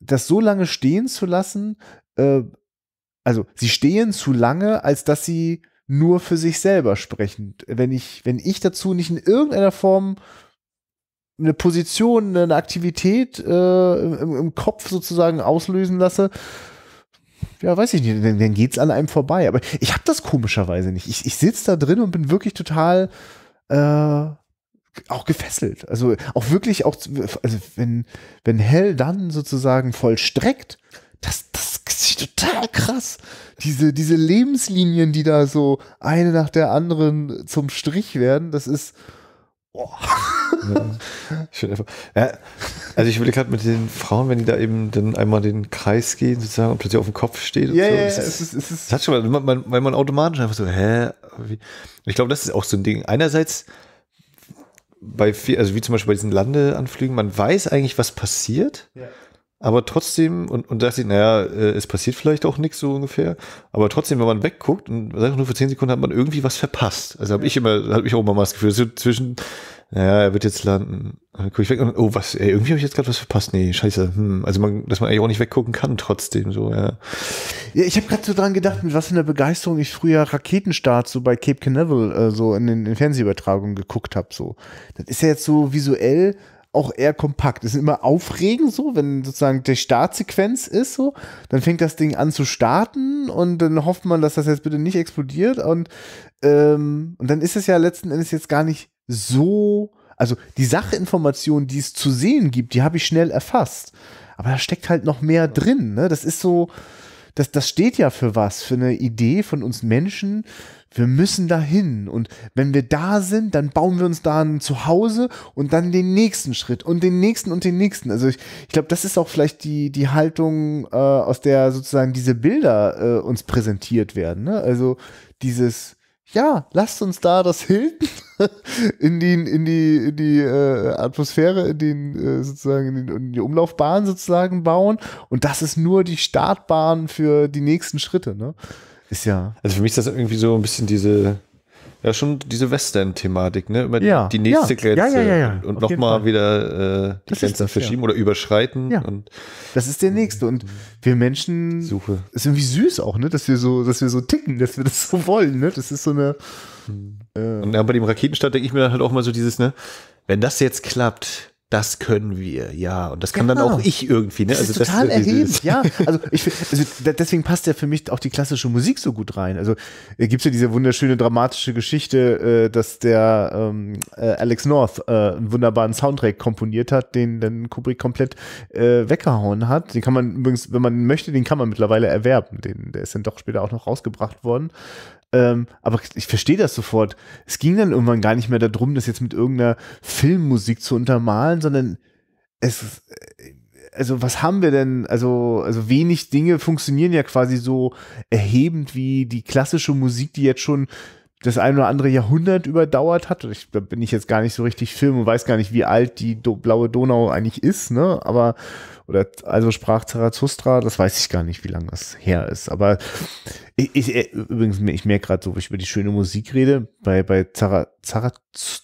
das so lange stehen zu lassen, äh, also sie stehen zu lange, als dass sie nur für sich selber sprechen. Wenn ich, wenn ich dazu nicht in irgendeiner Form eine Position, eine Aktivität äh, im, im, Kopf sozusagen auslösen lasse, ja, weiß ich nicht, dann, dann es an einem vorbei. Aber ich habe das komischerweise nicht. Ich, ich sitze da drin und bin wirklich total äh, auch gefesselt. Also auch wirklich auch, also wenn, wenn Hell dann sozusagen vollstreckt, das, das ist total krass. Diese, diese Lebenslinien, die da so eine nach der anderen zum Strich werden, das ist Boah. Ja. ja, also ich will gerade mit den Frauen, wenn die da eben dann einmal den Kreis gehen, sozusagen, und plötzlich auf dem Kopf steht. Ja, so. ja, es, ist, es ist. Das hat schon mal, man, weil man automatisch einfach so, hä? Wie? Ich glaube, das ist auch so ein Ding. Einerseits bei viel, also wie zum Beispiel bei diesen Landeanflügen, man weiß eigentlich, was passiert. Ja aber trotzdem, und, und dachte ich, naja, äh, es passiert vielleicht auch nichts so ungefähr, aber trotzdem, wenn man wegguckt und nur für 10 Sekunden hat man irgendwie was verpasst. Also habe ich immer, habe ich auch immer mal das Gefühl, so zwischen, naja, er wird jetzt landen, dann gucke ich weg und oh, was, ey, irgendwie habe ich jetzt gerade was verpasst. Nee, scheiße. Hm. Also man, dass man eigentlich auch nicht weggucken kann, trotzdem so, ja. ja ich habe gerade so dran gedacht, mit was für einer Begeisterung ich früher Raketenstart so bei Cape Canaveral äh, so in den in Fernsehübertragungen geguckt habe. So. Das ist ja jetzt so visuell auch eher kompakt. Es ist immer aufregend so, wenn sozusagen die Startsequenz ist so, dann fängt das Ding an zu starten und dann hofft man, dass das jetzt bitte nicht explodiert und ähm, und dann ist es ja letzten Endes jetzt gar nicht so, also die Sachinformation, die es zu sehen gibt, die habe ich schnell erfasst, aber da steckt halt noch mehr drin, ne? Das ist so das, das steht ja für was, für eine Idee von uns Menschen. Wir müssen dahin. Und wenn wir da sind, dann bauen wir uns da ein Zuhause und dann den nächsten Schritt und den nächsten und den nächsten. Also ich, ich glaube, das ist auch vielleicht die, die Haltung, äh, aus der sozusagen diese Bilder äh, uns präsentiert werden. Ne? Also dieses, ja, lasst uns da das Hilton in die, in die, in die äh, Atmosphäre, in den äh, sozusagen in, den, in, die Umlaufbahn sozusagen bauen. Und das ist nur die Startbahn für die nächsten Schritte. Ne? Ist ja. Also für mich ist das irgendwie so ein bisschen diese ja, schon diese Western-Thematik, ne? Immer ja, die nächste ja, Grenze ja, ja, ja, und, und nochmal wieder äh, die das Grenzen das, verschieben oder überschreiten. Ja. Und, das ist der mhm. nächste. Und wir Menschen Suche. ist irgendwie süß auch, ne? Dass wir so, dass wir so ticken, dass wir das so wollen, ne? Das ist so eine. Mhm. Äh, und ja, bei dem Raketenstart denke ich mir dann halt auch mal so dieses, ne, wenn das jetzt klappt, das können wir, ja. Und das kann genau. dann auch ich irgendwie. Ne? Das also ist total das, erhebend, ja. Also, ich, also deswegen passt ja für mich auch die klassische Musik so gut rein. Also äh, gibt es ja diese wunderschöne dramatische Geschichte, äh, dass der ähm, äh, Alex North äh, einen wunderbaren Soundtrack komponiert hat, den dann Kubrick komplett äh, weggehauen hat. Den kann man übrigens, wenn man möchte, den kann man mittlerweile erwerben. Den, der ist dann doch später auch noch rausgebracht worden. Ähm, aber ich verstehe das sofort. Es ging dann irgendwann gar nicht mehr darum, das jetzt mit irgendeiner Filmmusik zu untermalen, sondern es, äh, also was haben wir denn? Also, also wenig Dinge funktionieren ja quasi so erhebend wie die klassische Musik, die jetzt schon das ein oder andere Jahrhundert überdauert hat. Ich, da bin ich jetzt gar nicht so richtig Film und weiß gar nicht, wie alt die Do blaue Donau eigentlich ist, ne? Aber oder also sprach Zarathustra, das weiß ich gar nicht, wie lange das her ist. Aber ich, ich äh, übrigens, ich merke gerade so, wie ich über die schöne Musik rede, bei, bei Zarathustra,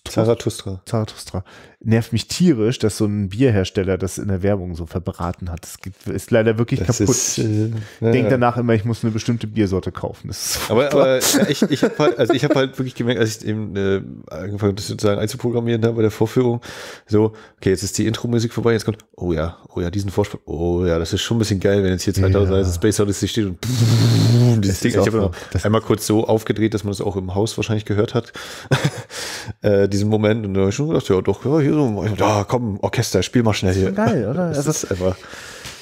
Zarathustra. nervt mich tierisch, dass so ein Bierhersteller das in der Werbung so verbraten hat. Das ist leider wirklich das kaputt. Ist, äh, ja, Denk danach immer, ich muss eine bestimmte Biersorte kaufen. aber, aber ich, ich habe halt, also hab halt wirklich gemerkt, als ich eben äh, angefangen das sozusagen einzuprogrammieren habe bei der Vorführung, so, okay, jetzt ist die Intro-Musik vorbei, jetzt kommt, oh ja, oh ja, diesen bisschen Vorsprung. Oh ja, das ist schon ein bisschen geil, wenn jetzt hier 2001 ja. Space Odyssey steht und dieses Ding. Ich habe noch einmal kurz so aufgedreht, dass man das auch im Haus wahrscheinlich gehört hat. äh, diesen Moment. Und da habe ich schon gedacht, ja doch, ja, hier so, da komm, Orchester, spiel mal schnell hier. Das ist Geil, oder? Das, das also ist einfach.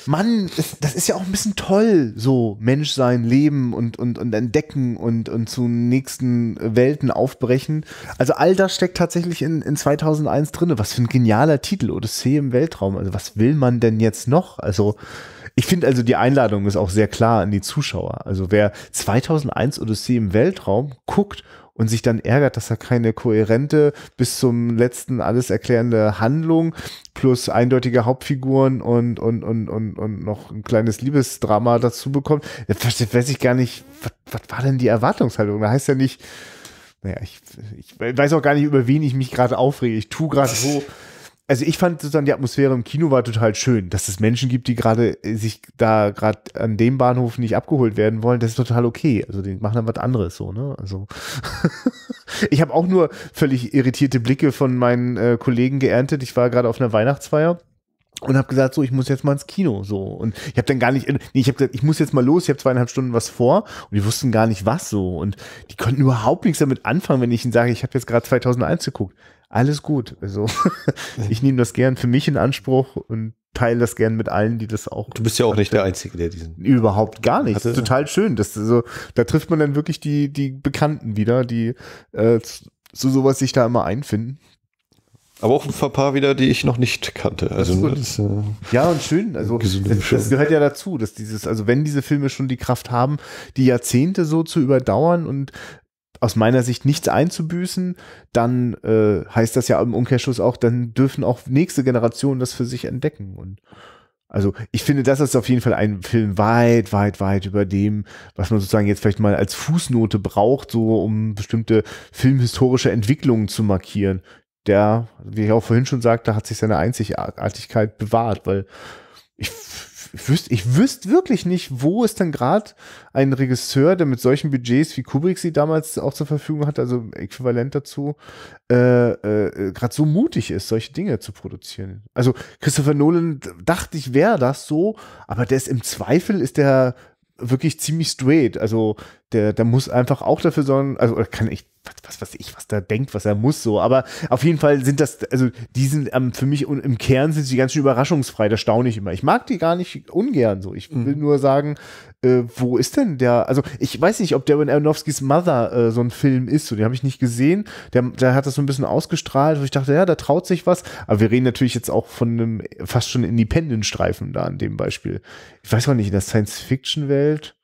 Mann, das, das ist ja auch ein bisschen toll, so Mensch sein, leben und, und, und entdecken und, und zu nächsten Welten aufbrechen. Also all das steckt tatsächlich in, in 2001 drin. Was für ein genialer Titel, Odyssee im Weltraum. Also was will man denn jetzt noch? Also ich finde also die Einladung ist auch sehr klar an die Zuschauer. Also wer 2001 Odyssee im Weltraum guckt und sich dann ärgert, dass er keine kohärente, bis zum letzten alles erklärende Handlung plus eindeutige Hauptfiguren und, und, und, und, und noch ein kleines Liebesdrama dazu bekommt. Das weiß ich gar nicht, was, was war denn die Erwartungshaltung? Da heißt ja nicht, naja, ich, ich weiß auch gar nicht, über wen ich mich gerade aufrege. Ich tue gerade so, also ich fand sozusagen die Atmosphäre im Kino war total schön, dass es Menschen gibt, die gerade äh, sich da gerade an dem Bahnhof nicht abgeholt werden wollen, das ist total okay. Also die machen dann was anderes so, ne? Also ich habe auch nur völlig irritierte Blicke von meinen äh, Kollegen geerntet. Ich war gerade auf einer Weihnachtsfeier und habe gesagt, so, ich muss jetzt mal ins Kino, so. Und ich habe dann gar nicht, nee, ich habe gesagt, ich muss jetzt mal los, ich habe zweieinhalb Stunden was vor und die wussten gar nicht was, so. Und die konnten überhaupt nichts damit anfangen, wenn ich ihnen sage, ich habe jetzt gerade 2001 geguckt. Alles gut, also ich nehme das gern für mich in Anspruch und teile das gern mit allen, die das auch. Du bist ja auch hatte. nicht der Einzige, der diesen. Überhaupt gar nicht. Hatte. Das ist total schön. Das, so, da trifft man dann wirklich die, die Bekannten wieder, die äh, so sowas sich da immer einfinden. Aber auch ein paar wieder, die ich noch nicht kannte. Also das, äh, ja und schön. Also das, das, gehört ja dazu, dass dieses, also wenn diese Filme schon die Kraft haben, die Jahrzehnte so zu überdauern und aus meiner Sicht nichts einzubüßen, dann äh, heißt das ja im Umkehrschluss auch, dann dürfen auch nächste Generationen das für sich entdecken und also ich finde, das ist auf jeden Fall ein Film weit, weit, weit über dem, was man sozusagen jetzt vielleicht mal als Fußnote braucht, so um bestimmte filmhistorische Entwicklungen zu markieren der, wie ich auch vorhin schon sagte, hat sich seine Einzigartigkeit bewahrt, weil ich wüsste ich wüsst wirklich nicht, wo ist denn gerade ein Regisseur, der mit solchen Budgets wie Kubrick sie damals auch zur Verfügung hat, also äquivalent dazu, äh, äh, äh gerade so mutig ist, solche Dinge zu produzieren. Also Christopher Nolan dachte ich, wäre das so, aber der ist im Zweifel, ist der wirklich ziemlich straight. Also der, der muss einfach auch dafür sorgen, also kann ich, was, was weiß ich, was da denkt, was er muss so. Aber auf jeden Fall sind das, also die sind ähm, für mich und im Kern sind sie ganz schön überraschungsfrei. Da staune ich immer. Ich mag die gar nicht ungern so. Ich mhm. will nur sagen, äh, wo ist denn der? Also, ich weiß nicht, ob Darren Aronofskys Mother äh, so ein Film ist. So, den habe ich nicht gesehen. Der, der hat das so ein bisschen ausgestrahlt, wo ich dachte, ja, da traut sich was. Aber wir reden natürlich jetzt auch von einem fast schon Independent-Streifen da an dem Beispiel. Ich weiß auch nicht, in der Science-Fiction-Welt.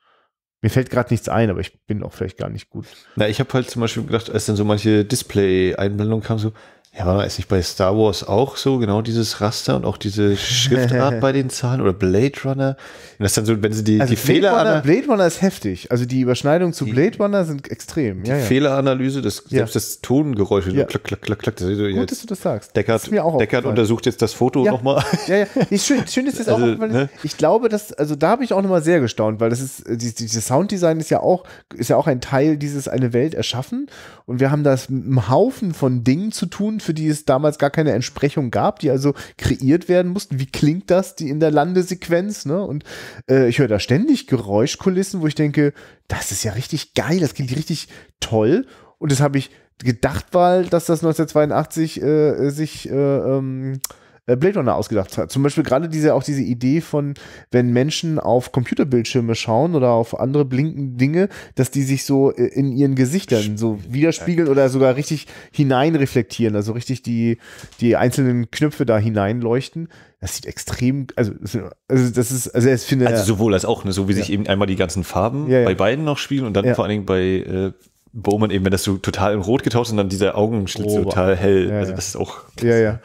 Mir fällt gerade nichts ein, aber ich bin auch vielleicht gar nicht gut. Na, ich habe halt zum Beispiel gedacht, als dann so manche Display-Einblendungen kamen, so, ja, war es nicht bei Star Wars auch so, genau dieses Raster und auch diese Schriftart bei den Zahlen oder Blade Runner? Und das dann so, wenn sie die, also die Blade Fehler. Runner, Blade Runner ist heftig. Also die Überschneidungen zu die, Blade Runner sind extrem. Die ja, ja. Fehleranalyse, das, selbst ja. das Tongeräusch, ja. klack, klack, klack, klack. Das Gut, jetzt, dass du das sagst. Deckard, das mir auch Deckard untersucht jetzt das Foto ja. nochmal. Ja, ja. Schön, schön also, ist das also, auch, ne? ich glaube, dass, also da habe ich auch nochmal sehr gestaunt, weil das ist, dieses äh, die, Sounddesign ist ja auch, ist ja auch ein Teil dieses eine Welt erschaffen. Und wir haben das einen Haufen von Dingen zu tun, für die es damals gar keine Entsprechung gab, die also kreiert werden mussten. Wie klingt das, die in der Landesequenz? Ne? Und äh, ich höre da ständig Geräuschkulissen, wo ich denke, das ist ja richtig geil, das klingt richtig toll. Und das habe ich gedacht, weil dass das 1982 äh, sich äh, ähm, äh, Blade Runner ausgedacht hat. Zum Beispiel gerade diese, auch diese Idee von, wenn Menschen auf Computerbildschirme schauen oder auf andere blinkende Dinge, dass die sich so äh, in ihren Gesichtern so widerspiegeln oder sogar richtig hineinreflektieren, also richtig die, die einzelnen Knöpfe da hineinleuchten. Das sieht extrem, also, also das ist, also ich finde. Also sowohl als auch, ne, so wie ja. sich eben einmal die ganzen Farben ja, ja. bei beiden noch spielen und dann vor allen Dingen bei äh, Bowman eben, wenn das so total in Rot getauscht und dann dieser Augenschlitze oh, total hell. also das ist auch. Klasse. Ja, ja.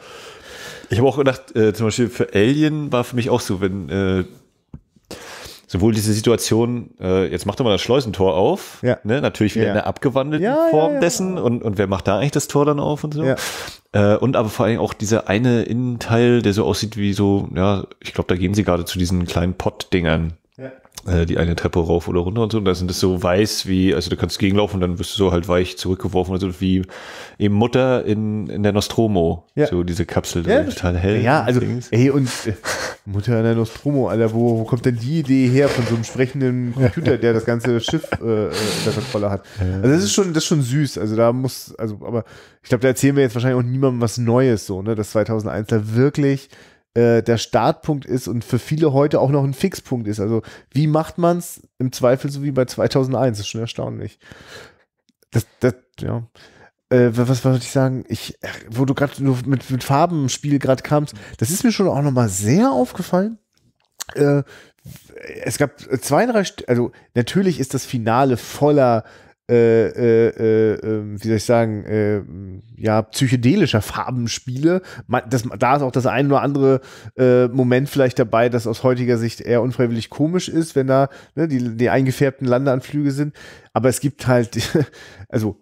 Ich habe auch gedacht, äh, zum Beispiel für Alien war für mich auch so, wenn äh, sowohl diese Situation, äh, jetzt macht er mal das Schleusentor auf, ja. ne, natürlich wieder ja. in der abgewandelten ja, Form dessen und, und wer macht da eigentlich das Tor dann auf und so. Äh, und aber vor allem auch dieser eine Innenteil, der so aussieht wie so, ja, ich glaube, da gehen sie gerade zu diesen kleinen Pott-Dingern. Äh, die eine Treppe rauf oder runter und so. Und da sind es so weiß wie, also du kannst gegenlaufen und dann wirst du so halt weich zurückgeworfen. Also wie eben Mutter in, in der Nostromo. Ja. So diese Kapsel, ja, total hell. Ja, also, Dings. ey, und äh, Mutter in der Nostromo, Alter, wo, wo kommt denn die Idee her von so einem sprechenden Computer, der das ganze Schiff äh, äh der Kontrolle hat? Also das ist schon, das ist schon süß. Also da muss, also, aber ich glaube, da erzählen wir jetzt wahrscheinlich auch niemandem was Neues so, ne? dass 2001 da wirklich äh, der Startpunkt ist und für viele heute auch noch ein Fixpunkt ist. Also wie macht man es im Zweifel so wie bei 2001? Das ist schon erstaunlich. Das, das, ja. Äh, was, wollte ich sagen? Ich, äh, wo du gerade mit, mit Farbenspiel gerade kamst, das ist mir schon auch nochmal sehr aufgefallen. Äh, es gab zwei, drei, St also natürlich ist das Finale voller äh, äh, äh ähm, wie soll ich sagen, äh, ja, psychedelischer Farbenspiele. das, da ist auch das ein oder andere Moment vielleicht dabei, das aus heutiger Sicht eher unfreiwillig komisch ist, wenn da ne, die, die eingefärbten Landeanflüge sind. Aber es gibt halt, also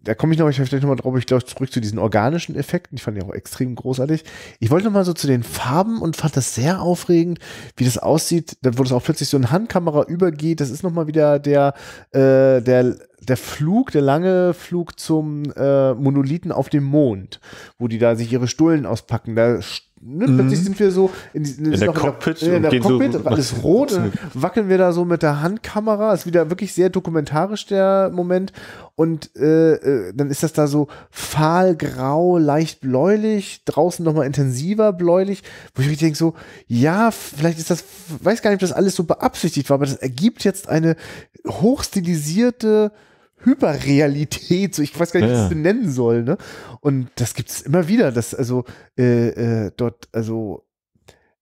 da komme ich noch, ich vielleicht nochmal drauf, ich glaube, zurück zu diesen organischen Effekten. Ich fand die auch extrem großartig. Ich wollte nochmal so zu den Farben und fand das sehr aufregend, wie das aussieht, dann wo das auch plötzlich so in Handkamera übergeht. Das ist nochmal wieder der, äh, der der Flug, der lange Flug zum äh, Monolithen auf dem Mond, wo die da sich ihre Stullen auspacken. Da ne, mhm. plötzlich sind wir so in, die, in der Cockpit, in der, in der Cockpit so alles rot, wackeln wir da so mit der Handkamera. Ist wieder wirklich sehr dokumentarisch der Moment. Und äh, äh dann ist das da so fahlgrau, leicht bläulich, draußen nochmal intensiver bläulich, wo ich mich denke so, ja, vielleicht ist das, weiß gar nicht, ob das alles so beabsichtigt war, aber das ergibt jetzt eine hochstilisierte Hyperrealität, so ich weiß gar nicht, wie ich ja. das nennen soll, ne? Und das gibt es immer wieder, dass also äh, äh, dort, also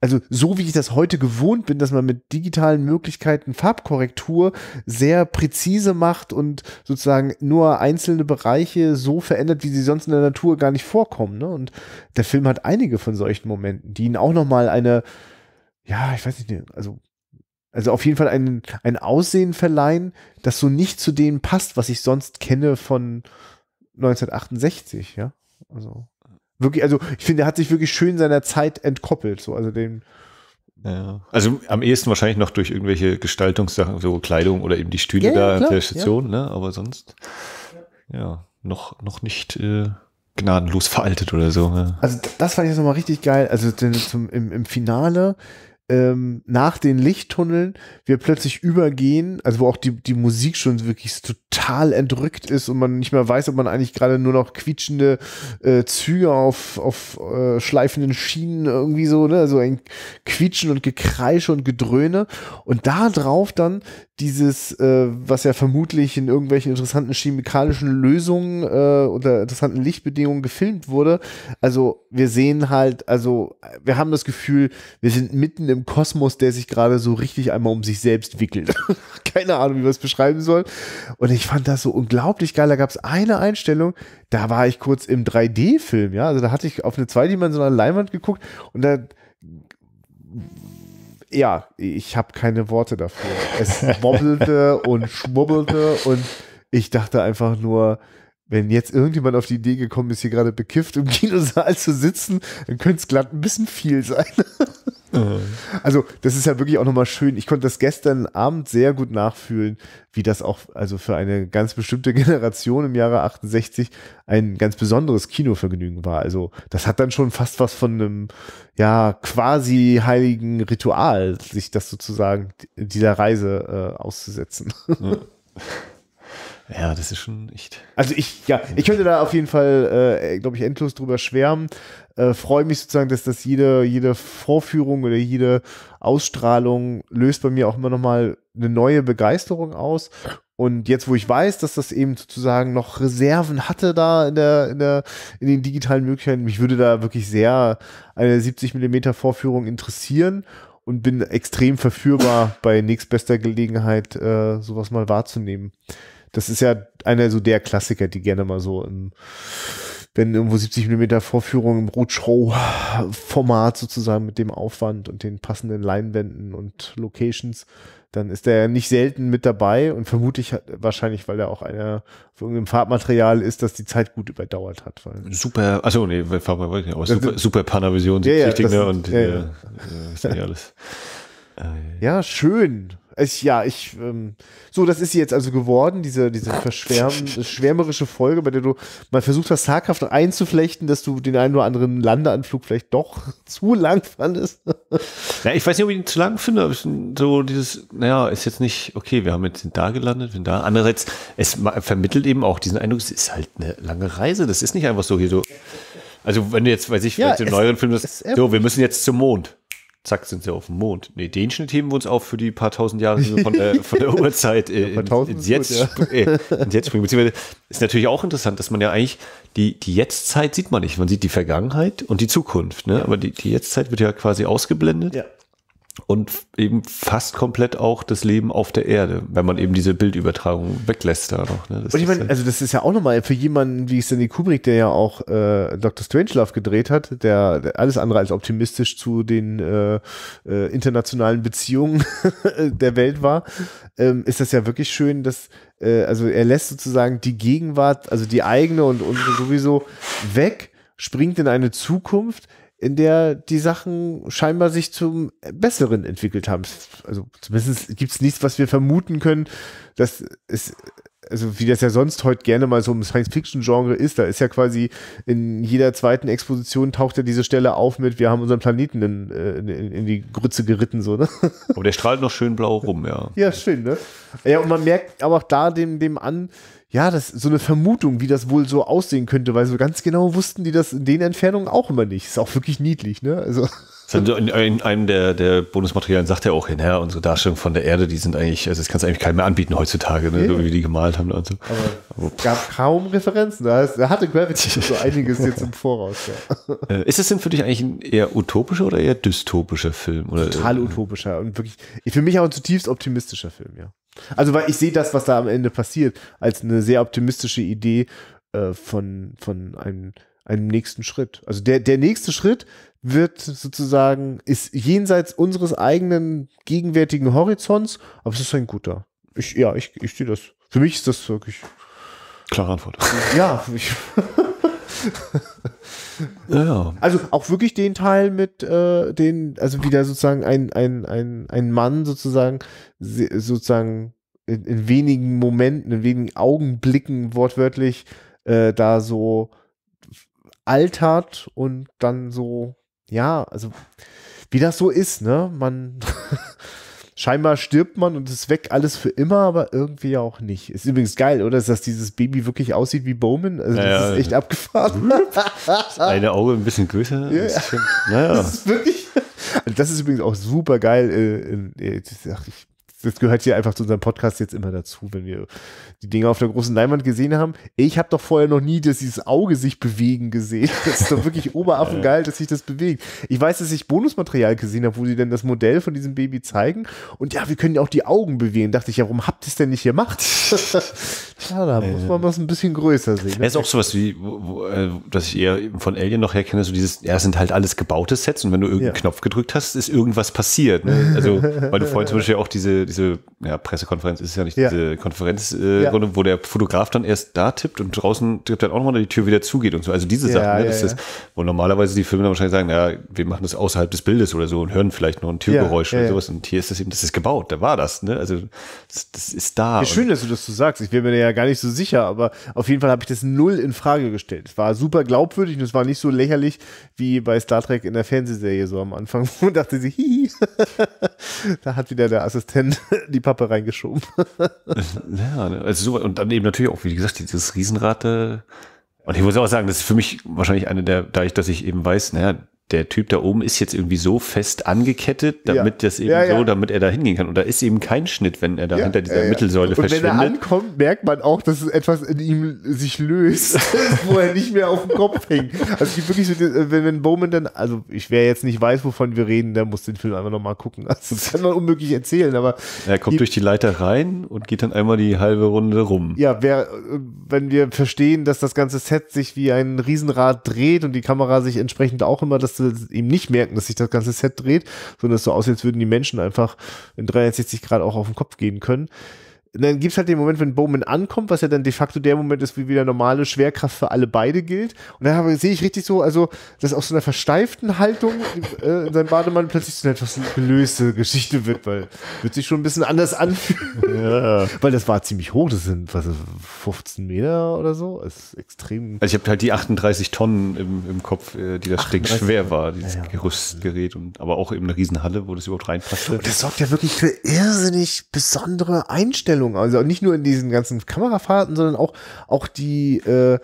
also so wie ich das heute gewohnt bin, dass man mit digitalen Möglichkeiten Farbkorrektur sehr präzise macht und sozusagen nur einzelne Bereiche so verändert, wie sie sonst in der Natur gar nicht vorkommen. Ne? Und der Film hat einige von solchen Momenten, die ihn auch nochmal eine, ja, ich weiß nicht, also also auf jeden Fall ein, ein Aussehen verleihen, das so nicht zu dem passt, was ich sonst kenne von 1968, ja. Also wirklich, also ich finde, er hat sich wirklich schön seiner Zeit entkoppelt, so, also den. Ja. Also am ehesten wahrscheinlich noch durch irgendwelche Gestaltungssachen, so Kleidung oder eben die Stühle ja, da klar, der Station, ja. ne? Aber sonst, ja, noch, noch nicht äh, gnadenlos veraltet oder so. Ne? Also das fand ich jetzt nochmal richtig geil. Also zum, im, im Finale ähm, nach den Lichttunneln wir plötzlich übergehen, also wo auch die, die Musik schon wirklich total entrückt ist und man nicht mehr weiß, ob man eigentlich gerade nur noch quietschende äh, Züge auf, auf äh, schleifenden Schienen irgendwie so, ne, so ein Quietschen und Gekreische und Gedröhne und da drauf dann dieses, äh, was ja vermutlich in irgendwelchen interessanten chemikalischen Lösungen äh, unter interessanten Lichtbedingungen gefilmt wurde. Also wir sehen halt, also wir haben das Gefühl, wir sind mitten im Kosmos, der sich gerade so richtig einmal um sich selbst wickelt. Keine Ahnung, wie man es beschreiben soll. Und ich fand das so unglaublich geil. Da gab es eine Einstellung, da war ich kurz im 3D-Film, ja. Also da hatte ich auf eine zweidimensionale Leinwand geguckt und da ja, ich habe keine Worte dafür. Es wobbelte und schwubbelte und ich dachte einfach nur, wenn jetzt irgendjemand auf die Idee gekommen ist, hier gerade bekifft im Kinosaal zu sitzen, dann könnte es glatt ein bisschen viel sein. Also, das ist ja wirklich auch nochmal schön. Ich konnte das gestern Abend sehr gut nachfühlen, wie das auch also für eine ganz bestimmte Generation im Jahre 68 ein ganz besonderes Kinovergnügen war. Also, das hat dann schon fast was von einem ja quasi heiligen Ritual, sich das sozusagen dieser Reise äh, auszusetzen. Ja. Ja, das ist schon echt. Also ich, ja, ich könnte da auf jeden Fall, äh, glaube ich, endlos drüber schwärmen. Äh, Freue mich sozusagen, dass das jede, jede Vorführung oder jede Ausstrahlung löst bei mir auch immer nochmal eine neue Begeisterung aus. Und jetzt, wo ich weiß, dass das eben sozusagen noch Reserven hatte da in, der, in, der, in den digitalen Möglichkeiten, mich würde da wirklich sehr eine 70 mm Vorführung interessieren und bin extrem verführbar bei nächstbester Gelegenheit, äh, sowas mal wahrzunehmen. Das ist ja einer so der Klassiker, die gerne mal so im, wenn irgendwo 70 mm Vorführung im Roadshow-Format sozusagen mit dem Aufwand und den passenden Leinwänden und Locations, dann ist der nicht selten mit dabei und vermutlich wahrscheinlich, weil er auch einer von irgendeinem Farbmaterial ist, das die Zeit gut überdauert hat. super, also nee, Farbmaterial wollte ich nicht, aber super, super Panavision, ja, ja, richtig, ne? Und ja, ja. Äh, äh, ja, ist nicht alles. Ja, schön. Ich, ja, ich. Ähm, so, das ist sie jetzt also geworden, diese, diese schwärmerische Folge, bei der du mal versucht hast, zaghaft einzuflechten, dass du den einen oder anderen Landeanflug vielleicht doch zu lang fandest. Ja, ich weiß nicht, ob ich ihn zu lang finde. aber So dieses, naja, ist jetzt nicht, okay, wir haben jetzt sind da gelandet, sind da. Andererseits, es vermittelt eben auch diesen Eindruck, es ist halt eine lange Reise. Das ist nicht einfach so hier so. Also, wenn du jetzt, weiß ich, ja, den neueren Film, das, so, wir müssen jetzt zum Mond zack, sind sie auf dem Mond. Nee, den Schnitt heben wir uns auf für die paar tausend Jahre äh, von, der, von der Uhrzeit äh, ja, in, ins Jetzt, ja. äh, ins Jetzt springen. Beziehungsweise ist natürlich auch interessant, dass man ja eigentlich die, die Jetztzeit sieht man nicht. Man sieht die Vergangenheit und die Zukunft. Ne? Ja. Aber die, die Jetztzeit wird ja quasi ausgeblendet. Ja und eben fast komplett auch das Leben auf der Erde, wenn man eben diese Bildübertragung weglässt da noch. Ne? Und ich meine, also das ist ja auch nochmal für jemanden wie Stanley Kubrick, der ja auch äh, Dr. Strangelove gedreht hat, der, der, alles andere als optimistisch zu den äh, äh internationalen Beziehungen der Welt war, ähm, ist das ja wirklich schön, dass äh, also er lässt sozusagen die Gegenwart, also die eigene und unsere sowieso weg, springt in eine Zukunft, in der die Sachen scheinbar sich zum Besseren entwickelt haben. Also zumindest gibt es nichts, was wir vermuten können, dass es, also wie das ja sonst heute gerne mal so im Science-Fiction-Genre ist, da ist ja quasi in jeder zweiten Exposition taucht ja diese Stelle auf mit, wir haben unseren Planeten äh, in, in, in die Grütze geritten, so, ne? Aber der strahlt noch schön blau rum, ja. Ja, schön, ne? Ja, und man merkt aber auch da dem, dem an, ja, das so eine Vermutung, wie das wohl so aussehen könnte, weil so ganz genau wussten die das in den Entfernungen auch immer nicht. Ist auch wirklich niedlich, ne? Also. also in, einem der, der Bonusmaterialien sagt er auch hin, ja, unsere Darstellung von der Erde, die sind eigentlich, also das kannst du eigentlich keinem mehr anbieten heutzutage, ne, okay. wie die gemalt haben und so. Aber es oh. gab kaum Referenzen. Da, hatte Gravity so einiges jetzt im Voraus. Ja. Äh, ist das denn für dich eigentlich ein eher utopischer oder eher dystopischer Film? Oder? Total äh, utopischer und wirklich, für mich auch ein zutiefst optimistischer Film, ja. Also, weil ich sehe das, was da am Ende passiert, als eine sehr optimistische Idee äh, von, von einem, einem nächsten Schritt. Also der, der nächste Schritt wird sozusagen, ist jenseits unseres eigenen gegenwärtigen Horizonts, aber es ist ein guter. Ich, ja, ich, ich sehe das. Für mich ist das wirklich. Klare Antwort. Ja, ich. Ja, ja. Also auch wirklich den Teil mit äh, den, also wieder sozusagen ein, ein, ein, ein Mann sozusagen, sozusagen in, in wenigen Momenten, in wenigen Augenblicken wortwörtlich äh, da so altert und dann so, ja, also wie das so ist, ne? Man scheinbar stirbt man und ist weg, alles für immer, aber irgendwie auch nicht. Ist übrigens geil, oder? dass dieses Baby wirklich aussieht wie Bowman? Also, das ja, ist echt abgefahren. eine Auge ein bisschen größer. Ja. Naja. Das ist wirklich. Also, das ist übrigens auch super geil. Äh, äh, ach, ich das gehört hier einfach zu unserem Podcast jetzt immer dazu, wenn wir die Dinge auf der großen Leinwand gesehen haben. Ich habe doch vorher noch nie, dieses Auge sich bewegen gesehen. Das ist doch wirklich oberaffengeil, dass sich das bewegt. Ich weiß, dass ich Bonusmaterial gesehen habe, wo sie denn das Modell von diesem Baby zeigen. Und ja, wir können ja auch die Augen bewegen. Dachte ich, ja, warum habt ihr es denn nicht gemacht? Klar, da äh, muss man was ein bisschen größer sehen. Ne? ist auch sowas wie, wo, wo, äh, dass ich eher von Alien noch her kenne, so dieses, ja, sind halt alles gebaute Sets und wenn du irgendeinen ja. Knopf gedrückt hast, ist irgendwas passiert. Ne? Also, weil du vorhin zum Beispiel auch diese, diese ja, Pressekonferenz ist ja nicht ja. diese Konferenzrunde, äh, ja. wo der Fotograf dann erst da tippt und draußen tippt dann auch nochmal die Tür wieder zugeht und so. Also diese Sachen, ne? das ist, wo normalerweise die Filme dann wahrscheinlich sagen, ja, wir machen das außerhalb des Bildes oder so und hören vielleicht noch ein Türgeräusch oder sowas. Und hier ist das eben, das ist gebaut, da war das. Ne? Also das, das ist da. Ja, schön, dass du das so sagst. Ich will mir ja ja gar nicht so sicher, aber auf jeden Fall habe ich das null in Frage gestellt. Es war super glaubwürdig und es war nicht so lächerlich wie bei Star Trek in der Fernsehserie so am Anfang, wo dachte sie, hihi, da hat wieder der Assistent die Pappe reingeschoben. ja, ne, also so, und dann eben natürlich auch, wie gesagt, dieses Riesenrad. Äh, und ich muss auch sagen, das ist für mich wahrscheinlich eine der, da ich, dass ich eben weiß, naja, der Typ da oben ist jetzt irgendwie so fest angekettet, damit ja. das eben ja, ja. so, damit er da hingehen kann. Und da ist eben kein Schnitt, wenn er da hinter dieser Mittelsäule und verschwindet. Wenn er ankommt, merkt man auch, dass etwas in ihm sich löst, wo er nicht mehr auf dem Kopf hängt. Also wirklich so, äh, wenn, wenn Bowman dann, also ich wer jetzt nicht weiß, wovon wir reden, der muss den Film einfach nochmal gucken. Also das kann man unmöglich erzählen, aber. Er kommt die, durch die Leiter rein und geht dann einmal die halbe Runde rum. Ja, wer, äh, wenn wir verstehen, dass das ganze Set sich wie ein Riesenrad dreht und die Kamera sich entsprechend auch immer das dass sie eben nicht merken, dass sich das ganze Set dreht, sondern es so aussieht, als würden die Menschen einfach in 360 Grad auch auf den Kopf gehen können dann gibt es halt den Moment, wenn Bowman ankommt, was ja dann de facto der Moment ist, wie wieder normale Schwerkraft für alle beide gilt. Und dann sehe ich richtig so, also, dass aus so einer versteiften Haltung äh, sein Bademann plötzlich so eine etwas gelöste Geschichte wird, weil wird sich schon ein bisschen anders anfühlen. Ja. Weil das war ziemlich hoch, das sind was, 15 Meter oder so. Das ist extrem. Also ich habe halt die 38 Tonnen im, im Kopf, äh, die das Ding schwer war, dieses ja, ja. Gerüstgerät, und, aber auch eben eine Riesenhalle, wo das überhaupt reinpasste. Und das sorgt ja wirklich für irrsinnig besondere Einstellungen Einstellungen. Also nicht nur in diesen ganzen Kamerafahrten, sondern auch, auch die, äh,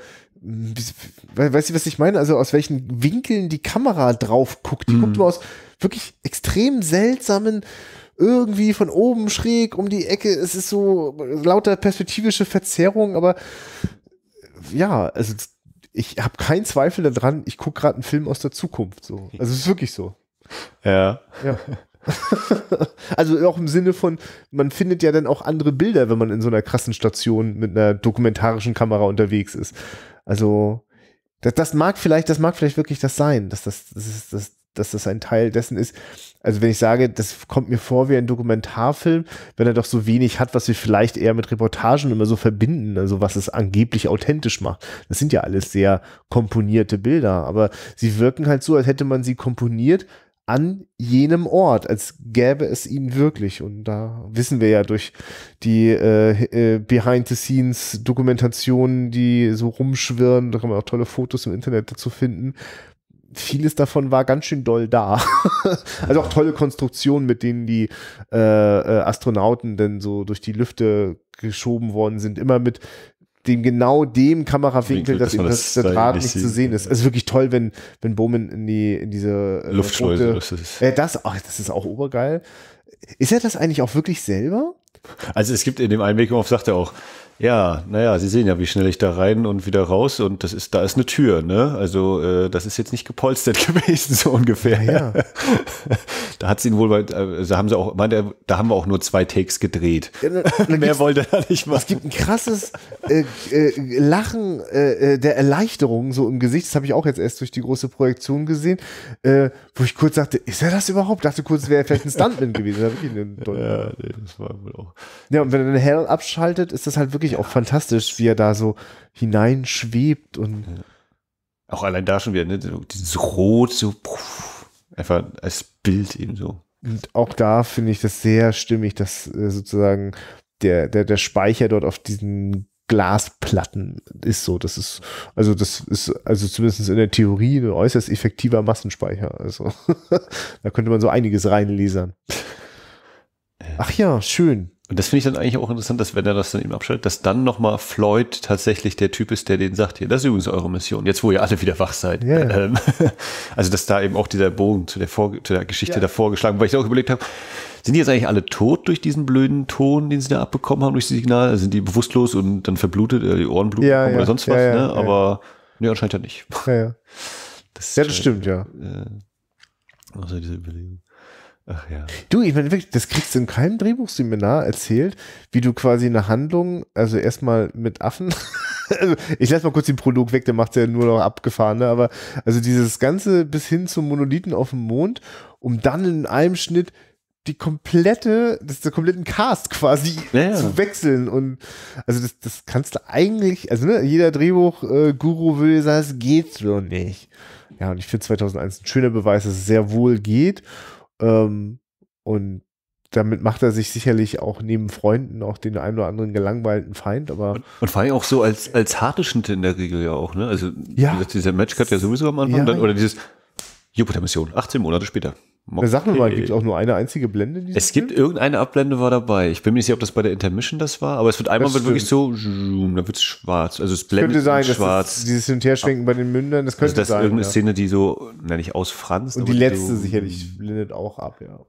weißt du, was ich meine? Also aus welchen Winkeln die Kamera drauf guckt. Die mhm. guckt nur aus wirklich extrem seltsamen, irgendwie von oben schräg um die Ecke. Es ist so lauter perspektivische Verzerrung, aber ja, also ich habe keinen Zweifel daran, ich gucke gerade einen Film aus der Zukunft. So. Also es ist wirklich so. Ja. ja. also auch im Sinne von, man findet ja dann auch andere Bilder, wenn man in so einer krassen Station mit einer dokumentarischen Kamera unterwegs ist. Also das, das mag vielleicht, das mag vielleicht wirklich das sein, dass das, das, ist, das, dass das ein Teil dessen ist. Also wenn ich sage, das kommt mir vor wie ein Dokumentarfilm, wenn er doch so wenig hat, was wir vielleicht eher mit Reportagen immer so verbinden, also was es angeblich authentisch macht. Das sind ja alles sehr komponierte Bilder, aber sie wirken halt so, als hätte man sie komponiert, an jenem Ort, als gäbe es ihn wirklich. Und da wissen wir ja durch die äh, äh, Behind-the-Scenes-Dokumentationen, die so rumschwirren, da kann man auch tolle Fotos im Internet dazu finden. Vieles davon war ganz schön doll da. also auch tolle Konstruktionen, mit denen die äh, äh, Astronauten denn so durch die Lüfte geschoben worden sind, immer mit dem genau dem Kamerawinkel, dass das, das, das, das Rad nicht sehen. zu sehen ist. Äh, es also ist wirklich toll, wenn, wenn Bowman in die, in diese äh, Luftschleuse. Rote, das, äh, das, ach, das ist auch obergeil. Ist er das eigentlich auch wirklich selber? Also es gibt in dem einen making sagt er auch, ja, naja, Sie sehen ja, wie schnell ich da rein und wieder raus und das ist, da ist eine Tür, ne? Also äh, das ist jetzt nicht gepolstert gewesen, so ungefähr. Ja, ja. da hat sie ihn wohl, da also haben sie auch, meinte, da haben wir auch nur zwei Takes gedreht. Ja, Mehr wollte er nicht machen. Es gibt ein krasses äh, äh, Lachen äh, äh, der Erleichterung so im Gesicht, das habe ich auch jetzt erst durch die große Projektion gesehen, äh, wo ich kurz dachte, ist er das überhaupt? Ich dachte kurz, es wäre vielleicht ein Stuntman gewesen. Ja, nee, das war wohl auch. Ja, und wenn er den Hell abschaltet, ist das halt wirklich wirklich auch fantastisch, wie er da so hineinschwebt und. Auch allein da schon wieder, ne? Dieses Rot, so puff, einfach als Bild eben so. Und auch da finde ich das sehr stimmig, dass äh, sozusagen der, der, der Speicher dort auf diesen Glasplatten ist so. Das ist, also das ist, also zumindest in der Theorie ein äußerst effektiver Massenspeicher. Also da könnte man so einiges reinlesern. Ach ja, schön. Und das finde ich dann eigentlich auch interessant, dass wenn er das dann eben abschaltet, dass dann nochmal Floyd tatsächlich der Typ ist, der den sagt, hier, das ist übrigens eure Mission, jetzt wo ihr alle wieder wach seid. Yeah. Ähm, also dass da eben auch dieser Bogen zu der, Vor zu der Geschichte yeah. davor geschlagen, weil ich auch überlegt habe, sind die jetzt eigentlich alle tot durch diesen blöden Ton, den sie da abbekommen haben, durch das Signal? Also sind die bewusstlos und dann verblutet, äh, die Ohren bluten ja, ja, oder sonst was? Ja, ne? Aber ne, anscheinend ja nicht. Ja, das, das stimmt, halt, ja. Äh, also diese Überlegung. Ach ja. Du, ich meine wirklich, das kriegst du in keinem Drehbuchseminar erzählt, wie du quasi eine Handlung, also erstmal mit Affen, also ich lasse mal kurz den Prolog weg, der macht ja nur noch abgefahren, ne? aber also dieses Ganze bis hin zum Monolithen auf dem Mond, um dann in einem Schnitt die komplette, das, ist der kompletten Cast quasi ja. zu wechseln. Und also das, das kannst du eigentlich, also ne, jeder Drehbuch-Guru würde sagen, es geht so nicht. Ja, und ich finde 2001 ein schöner Beweis, dass es sehr wohl geht. Ähm, und damit macht er sich sicherlich auch neben Freunden auch den einen oder anderen gelangweilten Feind, aber. Und, und vor allem auch so als, als harte Schnitte in der Regel ja auch, ne? Also, ja. dieser Matchcut ja sowieso am Anfang ja, dann, oder dieses Jupiter-Mission, 18 Monate später. Okay. Sag mir mal, gibt es auch nur eine einzige Blende? Es gibt Film? irgendeine Abblende war dabei. Ich bin mir nicht sicher, ob das bei der Intermission das war, aber es wird einmal wird wirklich so, dann wird es schwarz. Also es blendet könnte sein, schwarz. Das, dieses Hinterschwenken bei den Mündern, das also könnte also das sein. Das ist irgendeine ja. Szene, die so, nenne ich, ausfranst. Und die letzte so, sicherlich mm. blendet auch ab, ja.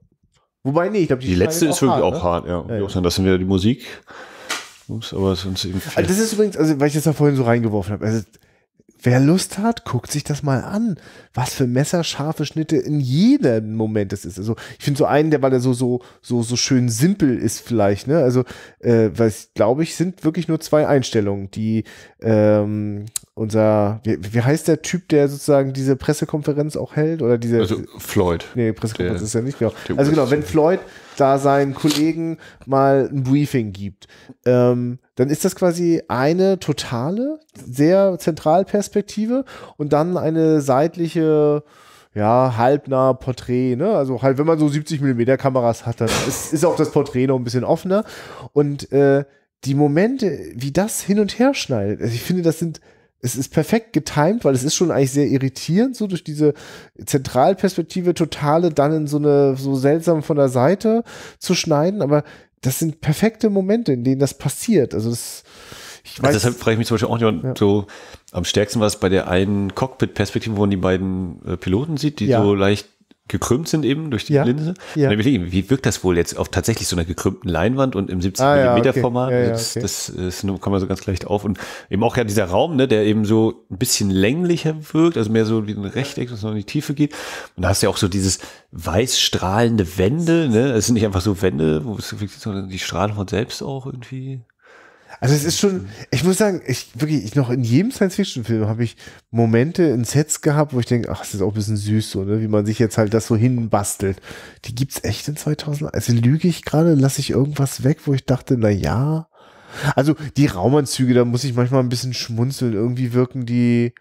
Wobei, nee, ich glaube, die, die letzte ist wirklich auch hart, ne? auch hart ja. ja, ja. Das sind wieder die Musik. Ups, aber sonst irgendwie. Also das ist übrigens, also, weil ich das da vorhin so reingeworfen habe. Also, Wer Lust hat, guckt sich das mal an. Was für messerscharfe Schnitte in jedem Moment es ist. Also ich finde so einen, der weil er so so so so schön simpel ist vielleicht. Ne? Also äh, weil glaube ich sind wirklich nur zwei Einstellungen, die ähm, unser wie, wie heißt der Typ, der sozusagen diese Pressekonferenz auch hält oder diese also Floyd. Nee, Pressekonferenz der, ist ja nicht genau. Also genau, wenn Floyd da seinen Kollegen mal ein Briefing gibt, ähm, dann ist das quasi eine totale, sehr Zentralperspektive und dann eine seitliche ja, halbnah Porträt, ne? Also halt, wenn man so 70 mm Kameras hat, dann ist, ist auch das Porträt noch ein bisschen offener. Und äh, die Momente, wie das hin und her schneidet, also ich finde, das sind es ist perfekt getimt, weil es ist schon eigentlich sehr irritierend, so durch diese Zentralperspektive totale dann in so eine, so seltsam von der Seite zu schneiden, aber das sind perfekte Momente, in denen das passiert. Also das, ich also weiß, also deshalb frage ich mich zum Beispiel auch nicht, ja. so am stärksten war es bei der einen Cockpit-Perspektive, wo man die beiden äh, Piloten sieht, die ja. so leicht gekrümmt sind eben durch die ja. Linse. Ja. Dann überlege wie wirkt das wohl jetzt auf tatsächlich so einer gekrümmten Leinwand und im 70 ah, mm okay. Format? Ja, das, okay. das, das, kann man so ganz leicht auf. Und eben auch ja dieser Raum, ne, der eben so ein bisschen länglicher wirkt, also mehr so wie ein Rechteck, was noch in die Tiefe geht. Und da hast du ja auch so dieses weiß strahlende Wände, ne? Es sind nicht einfach so Wände, wo es wirklich die strahlen von selbst auch irgendwie. Also es ist schon, ich muss sagen, ich wirklich, ich noch in jedem Science-Fiction-Film habe ich Momente in Sets gehabt, wo ich denke, ach, das ist auch ein bisschen süß, so, ne? wie man sich jetzt halt das so hinbastelt. Die gibt's echt in 2000. Also lüge ich gerade, lasse ich irgendwas weg, wo ich dachte, na ja. Also die Raumanzüge, da muss ich manchmal ein bisschen schmunzeln. Irgendwie wirken die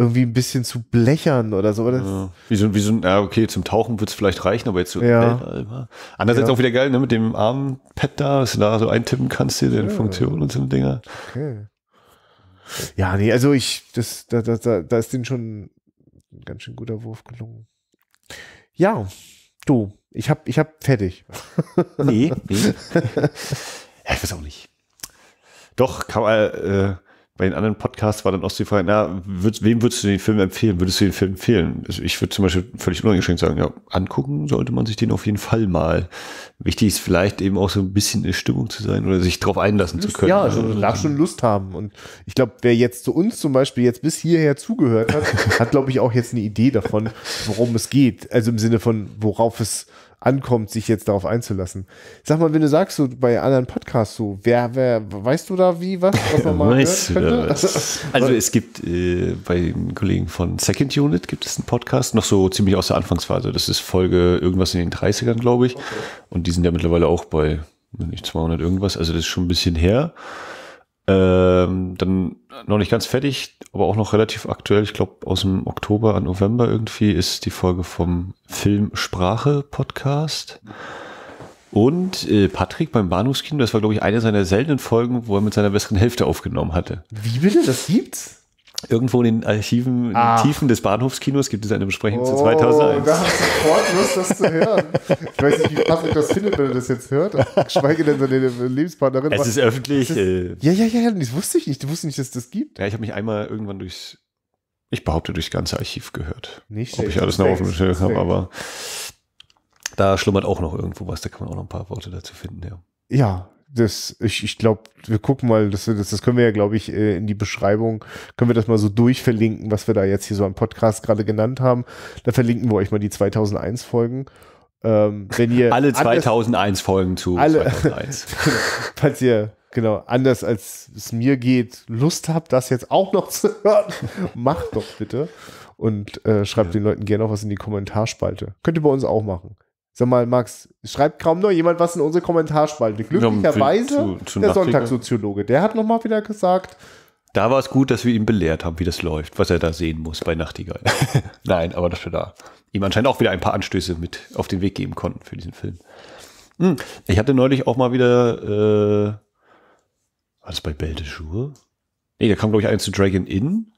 irgendwie ein bisschen zu blechern oder so. Oder? Ja. Wie so, wie so, ja, okay, zum Tauchen wird es vielleicht reichen, aber jetzt so ja. Weltall. Äh, äh, Andererseits ja. auch wieder geil, ne, mit dem Armpad da, dass du da so eintippen kannst, hier, deine ja. Funktion und so ein Dinger. Okay. Ja, nee, also ich, das, da, da, da, da ist denen schon ein ganz schön guter Wurf gelungen. Ja, du, ich hab, ich hab fertig. Nee, nee. ja, ich weiß auch nicht. Doch, kann man, äh, äh bei den anderen Podcasts war dann auch die Frage, na, würd, wem würdest du den Film empfehlen? Würdest du den Film empfehlen? Also ich würde zum Beispiel völlig uneingeschränkt sagen, ja, angucken sollte man sich den auf jeden Fall mal. Wichtig ist vielleicht eben auch so ein bisschen in Stimmung zu sein oder sich drauf einlassen Lust, zu können. Ja, also da schon Lust haben. Und ich glaube, wer jetzt zu uns zum Beispiel jetzt bis hierher zugehört hat, hat, glaube ich, auch jetzt eine Idee davon, worum es geht. Also im Sinne von, worauf es ankommt, sich jetzt darauf einzulassen. Sag mal, wenn du sagst, so bei anderen Podcasts so, wer, wer, weißt du da wie was? was man mal weißt Also es gibt äh, bei den Kollegen von Second Unit gibt es einen Podcast, noch so ziemlich aus der Anfangsphase. Das ist Folge irgendwas in den 30ern, glaube ich. Okay. Und die sind ja mittlerweile auch bei nicht 200 irgendwas, also das ist schon ein bisschen her. Ähm, dann noch nicht ganz fertig, aber auch noch relativ aktuell. Ich glaube, aus dem Oktober an November irgendwie ist die Folge vom Filmsprache-Podcast. Und äh, Patrick beim Bahnhofskino, das war, glaube ich, eine seiner seltenen Folgen, wo er mit seiner besseren Hälfte aufgenommen hatte. Wie bitte? Das gibt's? Irgendwo in den Archiven, in den ah. Tiefen des Bahnhofskinos gibt es eine Besprechung oh, zu 2001. Da hast du sofort Lust, das zu hören. Ich weiß nicht, wie Patrick das findet, wenn er das jetzt hört. Schweige denn seine Lebenspartnerin. Es ist öffentlich. Das ist, äh, ja, ja, ja, das wusste ich nicht. Du wusstest nicht, dass das gibt. Ja, ich habe mich einmal irgendwann durchs, ich behaupte, durchs ganze Archiv gehört. Nicht Ob ich alles noch auf dem Schirm habe, aber da schlummert auch noch irgendwo was. Da kann man auch noch ein paar Worte dazu finden, ja. Ja, das, ich, ich glaube, wir gucken mal, das, das, das können wir ja, glaube ich, äh, in die Beschreibung, können wir das mal so durchverlinken, was wir da jetzt hier so am Podcast gerade genannt haben. Da verlinken wir euch mal die 2001 Folgen. Ähm, wenn ihr alle 2001 Folgen zu alle, 2001. Genau. falls ihr genau anders als es mir geht Lust habt, das jetzt auch noch zu hören, macht doch bitte und äh, schreibt ja. den Leuten gerne auch was in die Kommentarspalte. Könnt ihr bei uns auch machen. Sag mal, Max, schreibt kaum noch jemand was in unsere Kommentarspalte. Glücklicherweise zu, zu der Sonntagssoziologe, der hat nochmal wieder gesagt. Da war es gut, dass wir ihn belehrt haben, wie das läuft, was er da sehen muss bei Nachtigall. Nein, aber dass wir da ihm anscheinend auch wieder ein paar Anstöße mit auf den Weg geben konnten für diesen Film. Hm, ich hatte neulich auch mal wieder, äh, war das bei Belle de Jour? Nee, da kam, glaube ich, eins zu Dragon Inn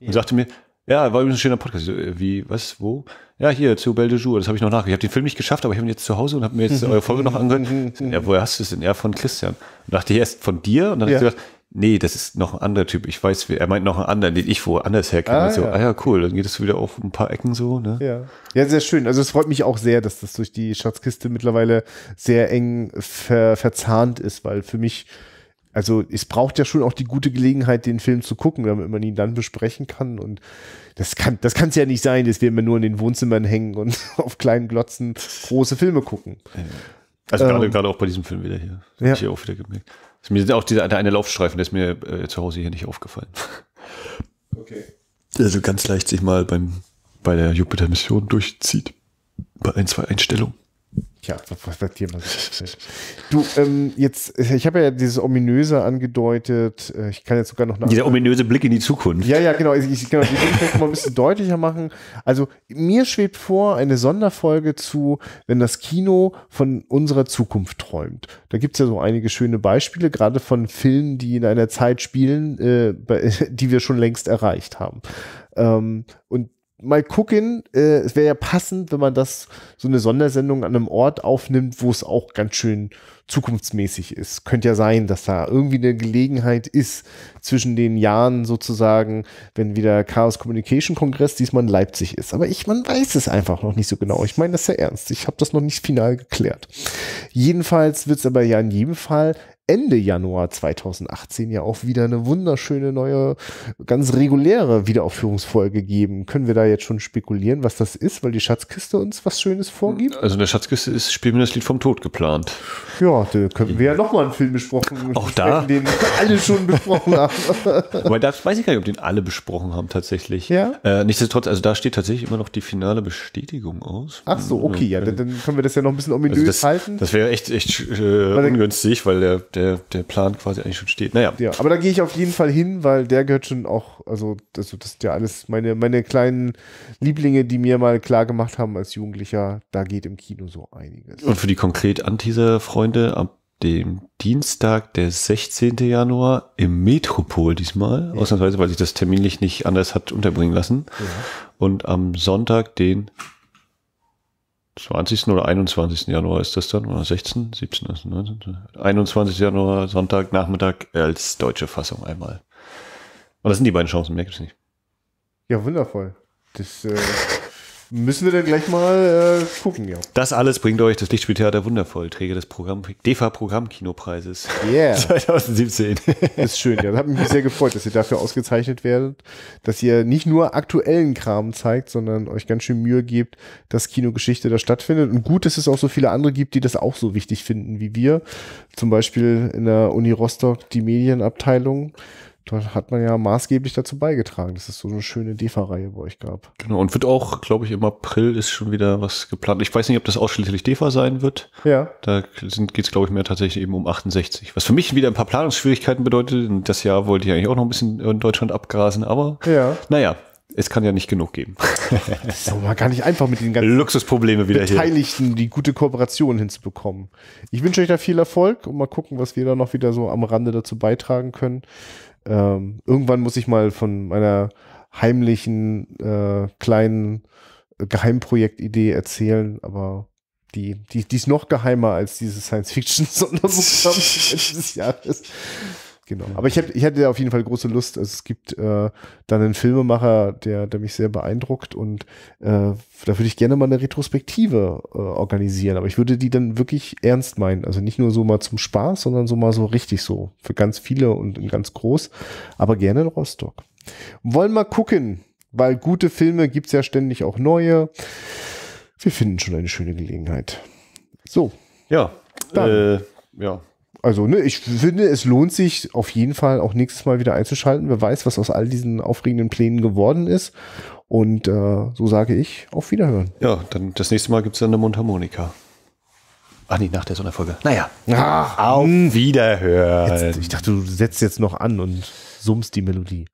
und ja. sagte mir, ja, war übrigens ein schöner Podcast. Äh, wie, was, wo? Ja, hier, zu Belle de Jour, das habe ich noch nachgeguckt. Ich habe den Film nicht geschafft, aber ich habe ihn jetzt zu Hause und habe mir jetzt eure Folge noch angehört. Ja, woher hast du es denn? Ja, von Christian. Und dachte ich erst von dir und dann ja. habe ich gesagt, nee, das ist noch ein anderer Typ. Ich weiß, er meint noch einen anderen, den ich woanders herkenne. Ah, so, also, ja. ah ja, cool, dann geht es wieder auf ein paar Ecken so. Ne? Ja. ja, sehr schön. Also es freut mich auch sehr, dass das durch die Schatzkiste mittlerweile sehr eng ver verzahnt ist, weil für mich also es braucht ja schon auch die gute Gelegenheit, den Film zu gucken, damit man ihn dann besprechen kann. Und das kann das es ja nicht sein, dass wir immer nur in den Wohnzimmern hängen und auf kleinen Glotzen große Filme gucken. Also ähm, gerade, gerade auch bei diesem Film wieder hier. Ja. Habe Ich auch wieder gemerkt. Also mir sind auch dieser eine Laufstreifen, der ist mir äh, zu Hause hier nicht aufgefallen. Okay. Also ganz leicht sich mal beim, bei der Jupiter-Mission durchzieht. Bei ein, zwei Einstellungen. Tja, was das Thema ist. Du, ähm, jetzt, ich habe ja dieses Ominöse angedeutet. Äh, ich kann jetzt sogar noch eine. Dieser ominöse Blick in die Zukunft. Ja, ja, genau. Ich, ich genau, die vielleicht mal ein bisschen deutlicher machen. Also, mir schwebt vor, eine Sonderfolge zu, wenn das Kino von unserer Zukunft träumt. Da gibt es ja so einige schöne Beispiele, gerade von Filmen, die in einer Zeit spielen, äh, die wir schon längst erreicht haben. Ähm, und mal gucken. Äh, es wäre ja passend, wenn man das so eine Sondersendung an einem Ort aufnimmt, wo es auch ganz schön zukunftsmäßig ist. Könnte ja sein, dass da irgendwie eine Gelegenheit ist zwischen den Jahren sozusagen, wenn wieder Chaos Communication Kongress diesmal in Leipzig ist. Aber ich, man weiß es einfach noch nicht so genau. Ich meine das ja ernst. Ich habe das noch nicht final geklärt. Jedenfalls wird es aber ja in jedem Fall Ende Januar 2018 ja auch wieder eine wunderschöne neue, ganz reguläre Wiederaufführungsfolge geben. Können wir da jetzt schon spekulieren, was das ist, weil die Schatzkiste uns was Schönes vorgibt? Also in der Schatzkiste ist Spiel das Lied vom Tod geplant. Ja, da könnten wir ja nochmal einen Film besprochen. Auch da? Den alle schon besprochen haben. Weil das weiß ich gar nicht, ob den alle besprochen haben tatsächlich. Ja. Äh, nichtsdestotrotz, also da steht tatsächlich immer noch die finale Bestätigung aus. Ach so, okay, ja, äh, dann können wir das ja noch ein bisschen ominös also das, halten. Das wäre echt, echt äh, ungünstig, weil der der, der Plan quasi eigentlich schon steht. Naja. Ja, aber da gehe ich auf jeden Fall hin, weil der gehört schon auch, also das, also, das ist ja alles meine, meine kleinen Lieblinge, die mir mal klar gemacht haben als Jugendlicher, da geht im Kino so einiges. Und für die konkret Anteaser-Freunde, ab dem Dienstag, der 16. Januar im Metropol diesmal, ja. ausnahmsweise, weil sich das terminlich nicht anders hat unterbringen lassen. Ja. Und am Sonntag, den 20. oder 21. Januar ist das dann, oder 16, 17, 19, 21. Januar, Sonntag, Nachmittag als deutsche Fassung einmal. Und das sind die beiden Chancen, mehr gibt es nicht. Ja, wundervoll. Das, äh Müssen wir dann gleich mal äh, gucken, ja. Das alles bringt euch das Lichtspieltheater wundervoll, Träger des Programm, defa programmkinopreises yeah. 2017. Ist schön, ja. Das hat mich sehr gefreut, dass ihr dafür ausgezeichnet werdet, dass ihr nicht nur aktuellen Kram zeigt, sondern euch ganz schön Mühe gebt, dass Kinogeschichte da stattfindet. Und gut, dass es auch so viele andere gibt, die das auch so wichtig finden wie wir. Zum Beispiel in der Uni Rostock die Medienabteilung da hat man ja maßgeblich dazu beigetragen, dass es so eine schöne DEFA-Reihe bei euch gab. Genau, und wird auch, glaube ich, im April ist schon wieder was geplant. Ich weiß nicht, ob das ausschließlich DEFA sein wird. Ja. Da geht es, glaube ich, mehr tatsächlich eben um 68. Was für mich wieder ein paar Planungsschwierigkeiten bedeutet. Das Jahr wollte ich eigentlich auch noch ein bisschen in Deutschland abgrasen, aber ja. naja, es kann ja nicht genug geben. das ist aber gar nicht einfach mit den ganzen Luxusprobleme wieder Beteiligten, hier. die gute Kooperation hinzubekommen. Ich wünsche euch da viel Erfolg und mal gucken, was wir da noch wieder so am Rande dazu beitragen können ähm, irgendwann muss ich mal von meiner heimlichen, äh, kleinen äh, Geheimprojektidee erzählen, aber die, die, die ist noch geheimer als dieses Science-Fiction-Sonderprogramm des Jahres. Genau. Aber ich, hab, ich hatte auf jeden Fall große Lust. Also es gibt äh, dann einen Filmemacher, der, der mich sehr beeindruckt und äh, da würde ich gerne mal eine Retrospektive äh, organisieren. Aber ich würde die dann wirklich ernst meinen. Also nicht nur so mal zum Spaß, sondern so mal so richtig so. Für ganz viele und in ganz groß. Aber gerne in Rostock. Wollen mal gucken, weil gute Filme gibt's ja ständig auch neue. Wir finden schon eine schöne Gelegenheit. So. Ja. Dann. Äh, ja. Also, ne, ich finde, es lohnt sich auf jeden Fall auch nächstes Mal wieder einzuschalten. Wer weiß, was aus all diesen aufregenden Plänen geworden ist. Und äh, so sage ich, auf Wiederhören. Ja, dann das nächste Mal gibt es dann eine Mundharmonika. Ach nee, nach der Sonderfolge. Naja. Ach, auf hm. Wiederhören. Jetzt, ich dachte, du setzt jetzt noch an und summst die Melodie.